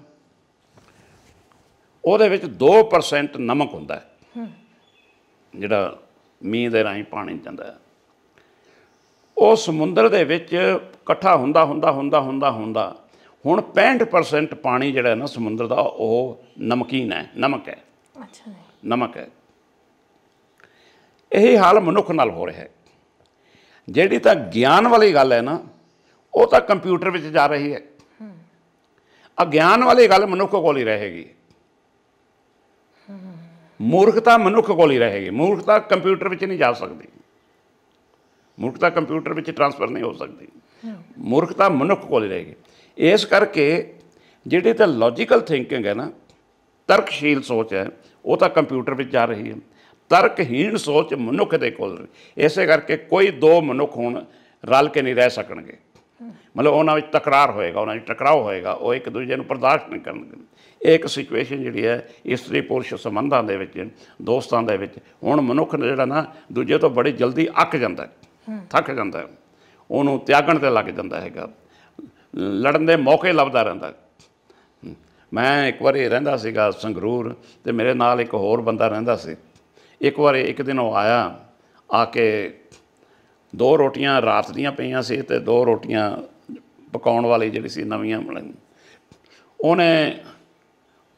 ਉਹਦੇ ਵਿੱਚ 2% ਨਮਕ ਹੁੰਦਾ ਹੈ ਜਿਹੜਾ ਮੀਂਹ ਦੇ ਰਾਹੀਂ ਪਾਣੀ ਜਾਂਦਾ ਹੈ ਉਹ ਸਮੁੰਦਰ ਦੇ ਵਿੱਚ ਇਕੱਠਾ ਹੁੰਦਾ ਹੁੰਦਾ ਹੁੰਦਾ ਹੁੰਦਾ ਹੁੰਦਾ ਹੁਣ 65% ਪਾਣੀ ਜਿਹੜਾ ਨਾ ਸਮੁੰਦਰ ਦਾ ਉਹ ਨਮਕੀਨ ਹੈ ਨਮਕ ਹੈ ਅੱਛਾ ਨਮਕ ਹੈ ਇਹ ਹਾਲ ਮਨੁੱਖ ਨਾਲ ਹੋ ਰਿਹਾ ਹੈ ਜਿਹੜੀ ਤਾਂ ਗਿਆਨ ਵਾਲੀ ਗੱਲ ਹੈ ਨਾ ਉਹ ਤਾਂ ਕੰਪਿਊਟਰ ਵਿੱਚ ਜਾ ਰਹੀ ਹੈ ਅਗਿਆਨ ਵਾਲੀ ਗੱਲ ਮਨੁੱਖ ਕੋਲ ਹੀ ਰਹੇਗੀ ਮੂਰਖਤਾ ਮਨੁੱਖ ਕੋਲ ਹੀ ਰਹੇਗੀ ਮੂਰਖਤਾ ਕੰਪਿਊਟਰ ਵਿੱਚ ਨਹੀਂ ਜਾ ਸਕਦੀ ਮੂਰਖਤਾ ਕੰਪਿਊਟਰ ਵਿੱਚ ਟ੍ਰਾਂਸਫਰ ਨਹੀਂ ਹੋ ਸਕਦੀ ਮੂਰਖਤਾ ਮਨੁੱਖ ਕੋਲ ਹੀ ਰਹੇਗੀ ਇਸ ਕਰਕੇ ਜਿਹੜੀ ਤਾਂ ਲੌਜੀਕਲ ਥਿੰਕਿੰਗ ਹੈ ਨਾ ਤਰਕਸ਼ੀਲ ਸੋਚ ਹੈ ਉਹ ਤਾਂ ਕੰਪਿਊਟਰ ਵਿੱਚ ਜਾ ਰਹੀ ਹੈ ਤਰਕਹੀਣ ਸੋਚ ਮਨੁੱਖ ਦੇ ਕੋਲ ਇਸੇ ਕਰਕੇ ਕੋਈ ਦੋ ਮਨੁੱਖ ਹੁਣ ਰਲ ਕੇ ਨਹੀਂ ਰਹਿ ਸਕਣਗੇ ਮਤਲਬ ਉਹਨਾਂ ਵਿੱਚ ਤਕਰਾਰ ਹੋਏਗਾ ਉਹਨਾਂ ਵਿੱਚ ਟਕਰਾਅ ਹੋਏਗਾ ਉਹ ਇੱਕ ਦੂਜੇ ਨੂੰ ਬਰਦਾਸ਼ਤ ਨਹੀਂ ਕਰਨਗੇ ਇੱਕ ਸਿਚੁਏਸ਼ਨ ਜਿਹੜੀ ਹੈ ਇਸਤਰੀ ਪੁਰਸ਼ ਸੰਬੰਧਾਂ ਦੇ ਵਿੱਚ ਦੋਸਤਾਂ ਦੇ ਵਿੱਚ ਹੁਣ ਮਨੁੱਖ ਜਿਹੜਾ ਨਾ ਦੂਜੇ ਤੋਂ ਬੜੀ ਜਲਦੀ ਅੱਕ ਜਾਂਦਾ ਥੱਕ ਜਾਂਦਾ ਉਹਨੂੰ ਤਿਆਗਣ ਤੇ ਲੱਗ ਜਾਂਦਾ ਹੈਗਾ ਲੜਨ ਦੇ ਮੌਕੇ ਲੱਭਦਾ ਰਹਿੰਦਾ ਮੈਂ ਇੱਕ ਵਾਰੀ ਰਹਿੰਦਾ ਸੀਗਾ ਸੰਗਰੂਰ ਤੇ ਮੇਰੇ ਨਾਲ ਇੱਕ ਹੋਰ ਬੰਦਾ ਰਹਿੰਦਾ ਸੀ ਇੱਕ ਵਾਰੀ ਇੱਕ ਦਿਨ ਉਹ ਆਇਆ ਆ ਕੇ ਦੋ ਰੋਟੀਆਂ ਰਾਤ ਦੀਆਂ ਪਈਆਂ ਸੀ ਤੇ ਦੋ ਰੋਟੀਆਂ ਪਕਾਉਣ ਵਾਲੀ ਜਿਹੜੀ ਸੀ ਨਵੀਆਂ ਬਣਾਈ ਉਹਨੇ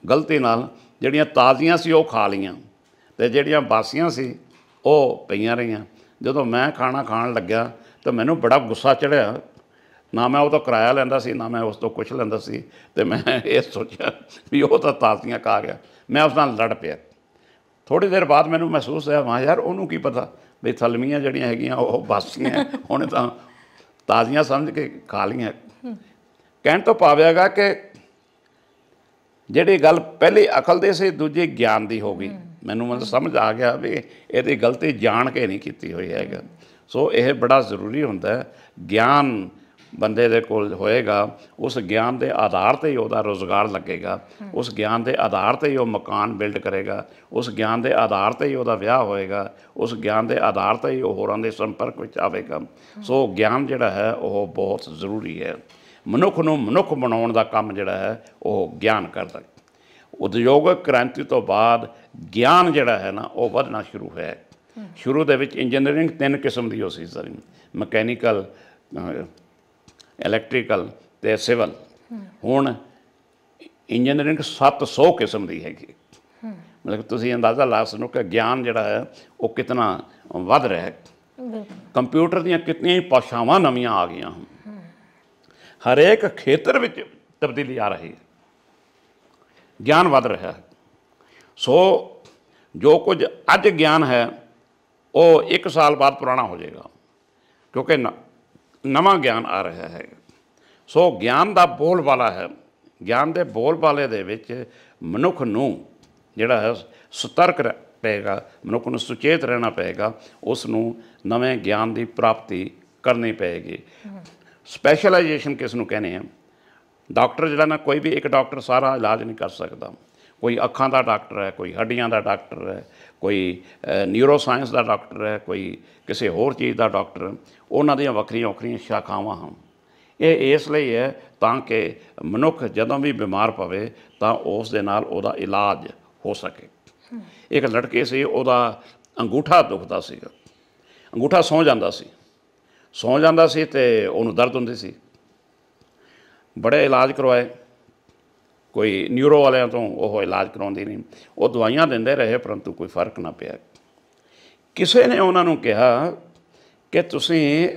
ਗਲਤੀ ਨਾਲ ਜਿਹੜੀਆਂ ਤਾਜ਼ੀਆਂ ਸੀ ਉਹ ਖਾ ਲੀਆਂ ਤੇ ਜਿਹੜੀਆਂ ਬਾਸੀਆਂ ਸੀ ਉਹ ਪਈਆਂ ਰਹੀਆਂ ਜਦੋਂ ਮੈਂ ਖਾਣਾ ਖਾਣ ਲੱਗਿਆ ਤਾਂ ਮੈਨੂੰ ਬੜਾ ਗੁੱਸਾ ਚੜਿਆ ਨਾ ਮੈਂ ਉਹ ਤੋਂ ਕਿਰਾਇਆ ਲੈਂਦਾ ਸੀ ਨਾ ਮੈਂ ਉਸ ਤੋਂ ਕੁਝ ਲੈਂਦਾ ਸੀ ਤੇ ਮੈਂ ਇਹ ਸੋਚਿਆ ਵੀ ਉਹ ਤਾਂ ਤਾਜ਼ੀਆਂ ਖਾ ਗਿਆ ਮੈਂ ਉਸ ਨਾਲ ਲੜ ਪਿਆ ਥੋੜੀ ਦੇਰ ਬਾਅਦ ਮੈਨੂੰ ਮਹਿਸੂਸ ਹੋਇਆ ਮਾ ਯਾਰ ਉਹਨੂੰ ਕੀ ਪਤਾ ਵੀ ਥਲਮੀਆਂ ਜਿਹੜੀਆਂ ਹੈਗੀਆਂ ਉਹ ਬਾਸੀਆਂ ਹੁਣ <laughs> ਤਾਂ ਤਾਜ਼ੀਆਂ ਸਮਝ ਕੇ ਖਾ ਲੀਆਂ ਕਹਿਣ ਤੋਂ ਪਾਵਿਆਗਾ ਕਿ ਜਿਹੜੀ ਗੱਲ ਪਹਿਲੀ ਅਕਲ ਦੇ ਸੀ ਦੂਜੀ ਗਿਆਨ ਦੀ ਹੋ ਗਈ ਮੈਨੂੰ ਮਨ ਸਮਝ ਆ ਗਿਆ ਵੀ ਇਹਦੀ ਗਲਤੀ ਜਾਣ ਕੇ ਨਹੀਂ ਕੀਤੀ ਹੋਈ ਹੈਗਾ ਸੋ ਇਹ ਬੜਾ ਜ਼ਰੂਰੀ ਹੁੰਦਾ ਹੈ ਗਿਆਨ ਬੰਦੇ ਦੇ ਕੋਲ ਹੋਏਗਾ ਉਸ ਗਿਆਨ ਦੇ ਆਧਾਰ ਤੇ ਹੀ ਉਹਦਾ ਰੋਜ਼ਗਾਰ ਲੱਗੇਗਾ ਉਸ ਗਿਆਨ ਦੇ ਆਧਾਰ ਤੇ ਹੀ ਉਹ ਮਕਾਨ ਬਿਲਡ ਕਰੇਗਾ ਉਸ ਗਿਆਨ ਦੇ ਆਧਾਰ ਤੇ ਹੀ ਉਹਦਾ ਵਿਆਹ ਹੋਏਗਾ ਉਸ ਗਿਆਨ ਦੇ ਆਧਾਰ ਤੇ ਹੀ ਉਹ ਹੋਰਾਂ ਦੇ ਸੰਪਰਕ ਵਿੱਚ ਆਵੇਗਾ ਸੋ ਗਿਆਨ ਜਿਹੜਾ ਹੈ ਉਹ ਬਹੁਤ ਜ਼ਰੂਰੀ ਹੈ ਮਨੁੱਖ ਨੂੰ ਮਨੁੱਖ ਬਣਾਉਣ ਦਾ ਕੰਮ ਜਿਹੜਾ ਹੈ ਉਹ ਗਿਆਨ ਕਰਦਾ ਉਦਯੋਗਿਕ ਕ੍ਰਾਂਤੀ ਤੋਂ ਬਾਅਦ ਗਿਆਨ ਜਿਹੜਾ ਹੈ ਨਾ ਉਹ ਵਧਣਾ ਸ਼ੁਰੂ ਹੋਇਆ ਸ਼ੁਰੂ ਦੇ ਵਿੱਚ ਇੰਜੀਨੀਅਰਿੰਗ ਤਿੰਨ ਕਿਸਮ ਦੀ ਹੋ ਸੀ ਸਰ ਮਕੈਨੀਕਲ ਇਲੈਕਟ੍ਰੀਕਲ ਤੇ ਸਿਵਲ ਹੁਣ ਇੰਜੀਨੀਅਰਿੰਗ 700 ਕਿਸਮ ਦੀ ਹੈਗੀ ਮਤਲਬ ਤੁਸੀਂ ਅੰਦਾਜ਼ਾ ਲਾ ਸਕੋ ਕਿ ਗਿਆਨ ਜਿਹੜਾ ਹੈ ਉਹ ਕਿਤਨਾ ਵੱਧ ਰਿਹਾ ਹੈ ਕੰਪਿਊਟਰ ਦੀਆਂ ਕਿਤਨੀਆਂ ਹੀ ਪਾਸ਼ਾਵਾਂ ਨਵੀਆਂ ਆ ਗਈਆਂ ਹਨ ਹਰੇਕ ਖੇਤਰ ਵਿੱਚ ਤਬਦੀਲੀ ਆ ਰਹੀ ਹੈ ਗਿਆਨ ਵੱਧ ਰਿਹਾ ਹੈ ਸੋ ਜੋ ਕੁਝ ਅੱਜ ਗਿਆਨ ਹੈ ਉਹ 1 ਸਾਲ ਬਾਅਦ ਪੁਰਾਣਾ ਹੋ ਜਾਏਗਾ ਕਿਉਂਕਿ ਨਵਾਂ ਗਿਆਨ ਆ ਰਿਹਾ ਹੈ ਸੋ ਗਿਆਨ ਦਾ ਬੋਲ ਵਾਲਾ ਹੈ ਗਿਆਨ ਦੇ ਬੋਲ ਵਾਲੇ ਦੇ ਵਿੱਚ ਮਨੁੱਖ ਨੂੰ ਜਿਹੜਾ ਹੈ ਸਤਰਕ ਪਏਗਾ ਮਨੁੱਖ ਨੂੰ ਸੁਚੇਤ ਰਹਿਣਾ ਪਏਗਾ ਉਸ ਨੂੰ ਨਵੇਂ ਗਿਆਨ ਦੀ ਪ੍ਰਾਪਤੀ ਕਰਨੀ ਪਏਗੀ ਸਪੈਸ਼ਲਾਈਜੇਸ਼ਨ ਕਿਸ ਨੂੰ ਕਹਿੰਦੇ ਆ ਡਾਕਟਰ ਜਿਹੜਾ ਨਾ ਕੋਈ ਵੀ ਇੱਕ ਡਾਕਟਰ ਸਾਰਾ ਇਲਾਜ ਨਹੀਂ ਕਰ ਸਕਦਾ ਕੋਈ ਅੱਖਾਂ ਦਾ ਡਾਕਟਰ ਹੈ ਕੋਈ ਹੱਡੀਆਂ ਦਾ ਡਾਕਟਰ ਹੈ ਕੋਈ ਨਿਊਰੋ ਸਾਇੰਸ ਦਾ ਡਾਕਟਰ ਹੈ ਕੋਈ ਕਿਸੇ ਹੋਰ ਚੀਜ਼ ਦਾ ਡਾਕਟਰ ਉਹਨਾਂ ਦੀਆਂ ਵੱਖਰੀਆਂ ਵੱਖਰੀਆਂ ਸ਼ਾਖਾਵਾਂ ਹਨ ਇਹ ਇਸ ਲਈ ਹੈ ਤਾਂ ਕਿ ਮਨੁੱਖ ਜਦੋਂ ਵੀ ਬਿਮਾਰ ਪਵੇ ਤਾਂ ਉਸ ਦੇ ਨਾਲ ਉਹਦਾ ਇਲਾਜ ਹੋ ਸਕੇ ਇੱਕ ਲੜਕੇ ਸੀ ਉਹਦਾ ਅੰਗੂਠਾ ਦੁਖਦਾ ਸੀ ਅੰਗੂਠਾ ਸੌਂ ਜਾਂਦਾ ਸੀ ਸੌਂ ਜਾਂਦਾ ਸੀ ਤੇ ਉਹਨੂੰ ਦਰਦ ਹੁੰਦੀ ਸੀ ਬੜੇ ਇਲਾਜ ਕਰਵਾਏ ਕੋਈ ਨਿਊਰੋ ਵਾਲਿਆਂ ਤੋਂ ਉਹ ਇਲਾਜ ਕਰਾਉਂਦੇ ਨੇ ਉਹ ਦਵਾਈਆਂ ਦਿੰਦੇ ਰਹੇ ਪਰੰਤੂ ਕੋਈ ਫਰਕ ਨਾ ਪਿਆ ਕਿਸੇ ਨੇ ਉਹਨਾਂ ਨੂੰ ਕਿਹਾ ਕਿ ਤੁਸੀਂ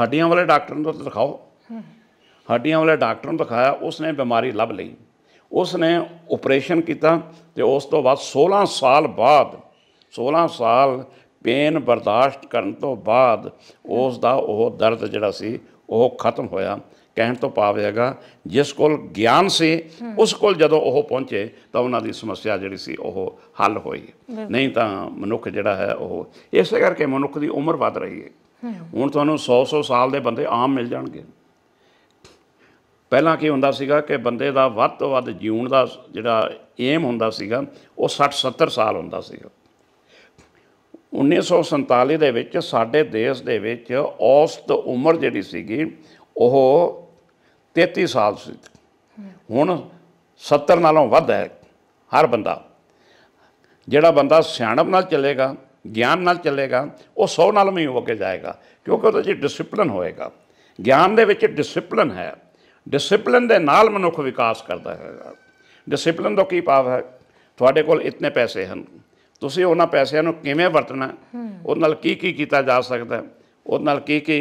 ਹੱਡੀਆਂ ਵਾਲੇ ਡਾਕਟਰ ਨੂੰ ਤਾਂ ਦਿਖਾਓ ਹੱਡੀਆਂ ਵਾਲੇ ਡਾਕਟਰ ਨੂੰ ਦਿਖਾਇਆ ਉਸਨੇ ਬਿਮਾਰੀ ਲੱਭ ਲਈ ਉਸਨੇ ਆਪਰੇਸ਼ਨ ਕੀਤਾ ਤੇ ਉਸ ਤੋਂ ਬਾਅਦ 16 ਸਾਲ ਬਾਅਦ 16 ਸਾਲ ਪੇਨ ਬਰਦਾਸ਼ਤ ਕਰਨ ਤੋਂ ਬਾਅਦ ਉਸ ਦਾ ਉਹ ਦਰਦ ਜਿਹੜਾ ਸੀ ਉਹ ਖਤਮ ਹੋਇਆ ਕਹਿਣ ਤੋਂ ਪਾਵ ਹੈਗਾ ਜਿਸ ਕੋਲ ਗਿਆਨ ਸੀ ਉਸ ਕੋਲ ਜਦੋਂ ਉਹ ਪਹੁੰਚੇ ਤਾਂ ਉਹਨਾਂ ਦੀ ਸਮੱਸਿਆ ਜਿਹੜੀ ਸੀ ਉਹ ਹੱਲ ਹੋਈ ਨਹੀਂ ਤਾਂ ਮਨੁੱਖ ਜਿਹੜਾ ਹੈ ਉਹ ਇਸੇ ਕਰਕੇ ਮਨੁੱਖ ਦੀ ਉਮਰ ਵੱਧ ਰਹੀ ਹੈ ਹੁਣ ਤੁਹਾਨੂੰ 100 100 ਸਾਲ ਦੇ ਬੰਦੇ ਆਮ ਮਿਲ ਜਾਣਗੇ ਪਹਿਲਾਂ ਕੀ ਹੁੰਦਾ ਸੀਗਾ ਕਿ ਬੰਦੇ ਦਾ ਵੱਧ ਤੋਂ ਵੱਧ ਜੀਉਣ ਦਾ ਜਿਹੜਾ ਏਮ ਹੁੰਦਾ ਸੀਗਾ ਉਹ 60 70 ਸਾਲ ਹੁੰਦਾ ਸੀਗਾ 1947 ਦੇ ਵਿੱਚ ਸਾਡੇ ਦੇਸ਼ ਦੇ ਵਿੱਚ ਔਸਤ ਉਮਰ ਜਿਹੜੀ ਸੀਗੀ ਉਹ 33 ਸਾਲ ਸੀ ਹੁਣ 70 ਨਾਲੋਂ ਵੱਧ ਹੈ ਹਰ ਬੰਦਾ ਜਿਹੜਾ ਬੰਦਾ ਸਿਆਣਪ ਨਾਲ ਚੱਲੇਗਾ ਗਿਆਨ ਨਾਲ ਚੱਲੇਗਾ ਉਹ 100 ਨਾਲ ਵੀ ਹੋ ਕੇ ਜਾਏਗਾ ਕਿਉਂਕਿ ਉਹਦੇ ਵਿੱਚ ਡਿਸਪਲਿਨ ਹੋਏਗਾ ਗਿਆਨ ਦੇ ਵਿੱਚ ਡਿਸਪਲਿਨ ਹੈ ਡਿਸਪਲਿਨ ਦੇ ਨਾਲ ਮਨੁੱਖ ਵਿਕਾਸ ਕਰਦਾ ਹੈ ਡਿਸਪਲਿਨ ਦਾ ਕੀ ਪਾਵ ਹੈ ਤੁਹਾਡੇ ਕੋਲ ਇਤਨੇ ਪੈਸੇ ਹਨ ਤੁਸੀਂ ਉਹਨਾਂ ਪੈਸਿਆਂ ਨੂੰ ਕਿਵੇਂ ਵਰਤਣਾ ਉਹ ਨਾਲ ਕੀ ਕੀ ਕੀਤਾ ਜਾ ਸਕਦਾ ਉਹ ਨਾਲ ਕੀ ਕੀ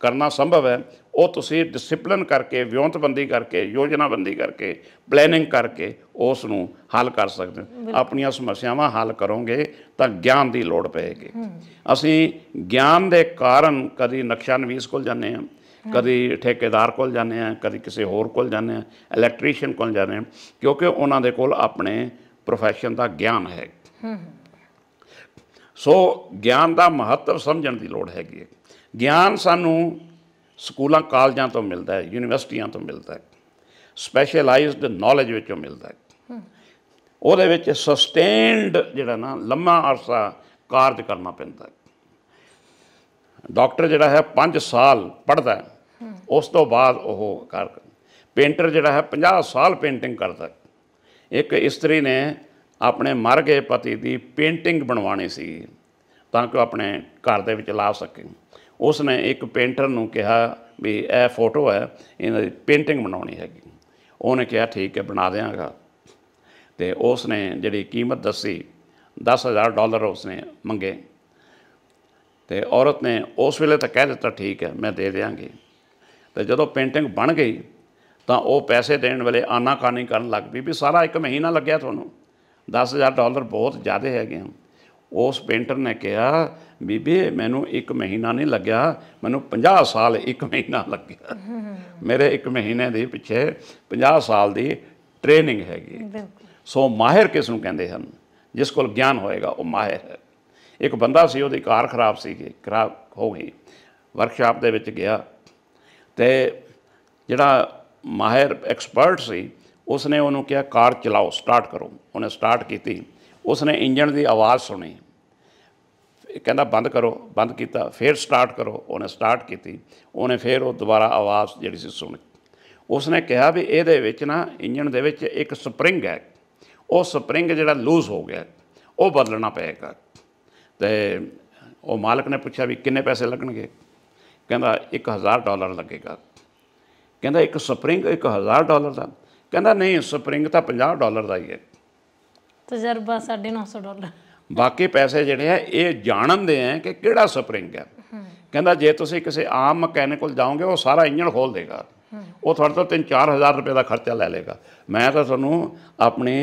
ਕਰਨਾ ਸੰਭਵ ਹੈ ਉਹ ਤੁਸੀਂ ਡਿਸਪਲਿਨ ਕਰਕੇ ਵਿਉਂਤਬੰਦੀ ਕਰਕੇ ਯੋਜਨਾਬੰਦੀ ਕਰਕੇ ਪਲੈਨਿੰਗ ਕਰਕੇ ਉਸ ਨੂੰ ਹੱਲ ਕਰ ਸਕਦੇ ਹੋ ਆਪਣੀਆਂ ਸਮੱਸਿਆਵਾਂ ਹੱਲ ਕਰੋਗੇ ਤਾਂ ਗਿਆਨ ਦੀ ਲੋੜ ਪਏਗੀ ਅਸੀਂ ਗਿਆਨ ਦੇ ਕਾਰਨ ਕਦੀ ਨਕਸ਼ਾ ਨਵੀਸ ਕੋਲ ਜਾਂਦੇ ਹਾਂ ਕਦੀ ਠੇਕੇਦਾਰ ਕੋਲ ਜਾਂਦੇ ਹਾਂ ਕਦੀ ਕਿਸੇ ਹੋਰ ਕੋਲ ਜਾਂਦੇ ਹਾਂ ਇਲੈਕਟ੍ਰੀਸ਼ੀਅਨ ਕੋਲ ਜਾਂਦੇ ਹਾਂ ਕਿਉਂਕਿ ਉਹਨਾਂ ਦੇ ਕੋਲ ਆਪਣੇ ਪ੍ਰੋਫੈਸ਼ਨ ਦਾ ਗਿਆਨ ਹੈ ਸੋ ਗਿਆਨ ਦਾ ਮਹੱਤਵ ਸਮਝਣ ਦੀ ਲੋੜ ਹੈਗੀ ਗਿਆਨ ਸਾਨੂੰ ਸਕੂਲਾਂ ਕਾਲਜਾਂ ਤੋਂ ਮਿਲਦਾ ਹੈ ਯੂਨੀਵਰਸਿਟੀਆਂ ਤੋਂ ਮਿਲਦਾ ਹੈ ਸਪੈਸ਼ਲਾਈਜ਼ਡ ਨੌਲੇਜ ਵਿੱਚੋਂ ਮਿਲਦਾ ਹੈ ਉਹਦੇ ਵਿੱਚ ਸਸਟੇਨਡ ਜਿਹੜਾ ਨਾ ਲੰਮਾ ਅਰਸਾ ਕਾਰਜ ਕਰਨਾ ਪੈਂਦਾ ਹੈ ਡਾਕਟਰ ਜਿਹੜਾ ਹੈ 5 ਸਾਲ ਪੜਦਾ ਹੈ ਉਸ ਤੋਂ ਬਾਅਦ ਉਹ ਕਰ ਪੇਂਟਰ ਜਿਹੜਾ ਹੈ 50 ਸਾਲ ਪੇਂਟਿੰਗ ਕਰਦਾ ਇੱਕ ਇਸਤਰੀ ਨੇ ਆਪਣੇ ਮਰ ਗਏ ਪਤੀ ਦੀ ਪੇਂਟਿੰਗ ਬਣਵਾਣੀ ਸੀ ਤਾਂ ਕਿ ਉਹ ਆਪਣੇ ਘਰ ਦੇ ਵਿੱਚ ਲਾ ਸਕੇ ਉਸ ਨੇ ਇੱਕ ਪੇਂਟਰ ਨੂੰ ਕਿਹਾ ਵੀ ਇਹ ਫੋਟੋ ਹੈ ਇਹਨਾਂ ਦੀ ਪੇਂਟਿੰਗ ਬਣਾਉਣੀ ਹੈਗੀ ਉਹਨੇ ਕਿਹਾ ਠੀਕ ਹੈ ਬਣਾ ਦੇਵਾਂਗਾ ਤੇ ਉਸ ਨੇ ਜਿਹੜੀ ਕੀਮਤ ਦੱਸੀ 10000 ਡਾਲਰ ਉਸ ਨੇ ਮੰਗੇ ਤੇ ਔਰਤ ਨੇ ਉਸ ਵੇਲੇ ਤਾਂ ਕਹਿ ਦਿੱਤਾ ਠੀਕ ਹੈ ਮੈਂ ਦੇ ਦੇਵਾਂਗੀ ਤੇ ਜਦੋਂ ਪੇਂਟਿੰਗ ਬਣ ਗਈ ਤਾਂ ਉਹ ਪੈਸੇ ਦੇਣ ਵੇਲੇ ਕਾਨੀ ਕਰਨ ਲੱਗ ਪਈ ਵੀ ਸਾਰਾ ਇੱਕ ਮਹੀਨਾ ਲੱਗਿਆ ਤੁਹਾਨੂੰ 10000 ਡਾਲਰ ਬਹੁਤ ਜ਼ਿਆਦਾ ਹੈਗੇ ਹਨ ਉਸ ਪੇਂਟਰ ਨੇ ਕਿਹਾ ਬੀਬੀ ਮੈਨੂੰ ਇੱਕ ਮਹੀਨਾ ਨਹੀਂ ਲੱਗਿਆ ਮੈਨੂੰ 50 ਸਾਲ ਇੱਕ ਮਹੀਨਾ ਲੱਗਿਆ ਮੇਰੇ ਇੱਕ ਮਹੀਨੇ ਦੇ ਪਿੱਛੇ 50 ਸਾਲ ਦੀ ਟ੍ਰੇਨਿੰਗ ਹੈਗੀ ਸੋ ਮਾਹਿਰ ਕਿਸ ਨੂੰ ਕਹਿੰਦੇ ਹਨ ਜਿਸ ਕੋਲ ਗਿਆਨ ਹੋਏਗਾ ਉਹ ਮਾਹਿਰ ਹੈ ਇੱਕ ਬੰਦਾ ਸੀ ਉਹਦੀ ਕਾਰ ਖਰਾਬ ਸੀ ਖਰਾਬ ਹੋ ਗਈ ਵਰਕਸ਼ਾਪ ਦੇ ਵਿੱਚ ਗਿਆ ਤੇ ਜਿਹੜਾ ਮਾਹਿਰ ਐਕਸਪਰਟ ਸੀ ਉਸਨੇ ਉਹਨੂੰ ਕਿਹਾ ਕਾਰ ਚਲਾਓ ਸਟਾਰਟ ਕਰੋ ਉਹਨੇ ਸਟਾਰਟ ਕੀਤੀ ਉਸਨੇ ਇੰਜਨ ਦੀ ਆਵਾਜ਼ ਸੁਣੀ ਕਹਿੰਦਾ ਬੰਦ ਕਰੋ ਬੰਦ ਕੀਤਾ ਫੇਰ ਸਟਾਰਟ ਕਰੋ ਉਹਨੇ ਸਟਾਰਟ ਕੀਤੀ ਉਹਨੇ ਫੇਰ ਉਹ ਦੁਬਾਰਾ ਆਵਾਜ਼ ਜਿਹੜੀ ਸੀ ਸੁਣੀ ਉਸਨੇ ਕਿਹਾ ਵੀ ਇਹਦੇ ਵਿੱਚ ਨਾ ਇੰਜਨ ਦੇ ਵਿੱਚ ਇੱਕ ਸਪਰਿੰਗ ਹੈ ਉਹ ਸਪਰਿੰਗ ਜਿਹੜਾ ਲੂਜ਼ ਹੋ ਗਿਆ ਉਹ ਬਦਲਣਾ ਪਏਗਾ ਤੇ ਉਹ ਮਾਲਕ ਨੇ ਪੁੱਛਿਆ ਵੀ ਕਿੰਨੇ ਪੈਸੇ ਲੱਗਣਗੇ ਕਹਿੰਦਾ 1000 ਡਾਲਰ ਲੱਗੇਗਾ ਕਹਿੰਦਾ ਇੱਕ ਸਪਰਿੰਗ 1000 ਡਾਲਰ ਦਾ ਕਹਿੰਦਾ ਨਹੀਂ ਸਪਰਿੰਗ ਤਾਂ 50 ਡਾਲਰ ਦਾ ਹੀ ਹੈ ਤਜਰਬਾ 950 ਡਾਲਰ ਬਾਕੀ ਪੈਸੇ ਜਿਹੜੇ ਆ ਇਹ ਜਾਣਨਦੇ ਆ ਕਿ ਕਿਹੜਾ ਸਪਰਿੰਗ ਹੈ ਕਹਿੰਦਾ ਜੇ ਤੁਸੀਂ ਕਿਸੇ ਆਮ ਮਕੈਨਿਕ ਕੋਲ ਜਾਓਗੇ ਉਹ ਸਾਰਾ ਇੰਜਣ ਖੋਲ ਦੇਗਾ ਉਹ ਤੁਹਾਡੇ ਤੋਂ 3-4000 ਰੁਪਏ ਦਾ ਖਰਚਾ ਲੈ ਲੇਗਾ ਮੈਂ ਤਾਂ ਤੁਹਾਨੂੰ ਆਪਣੀ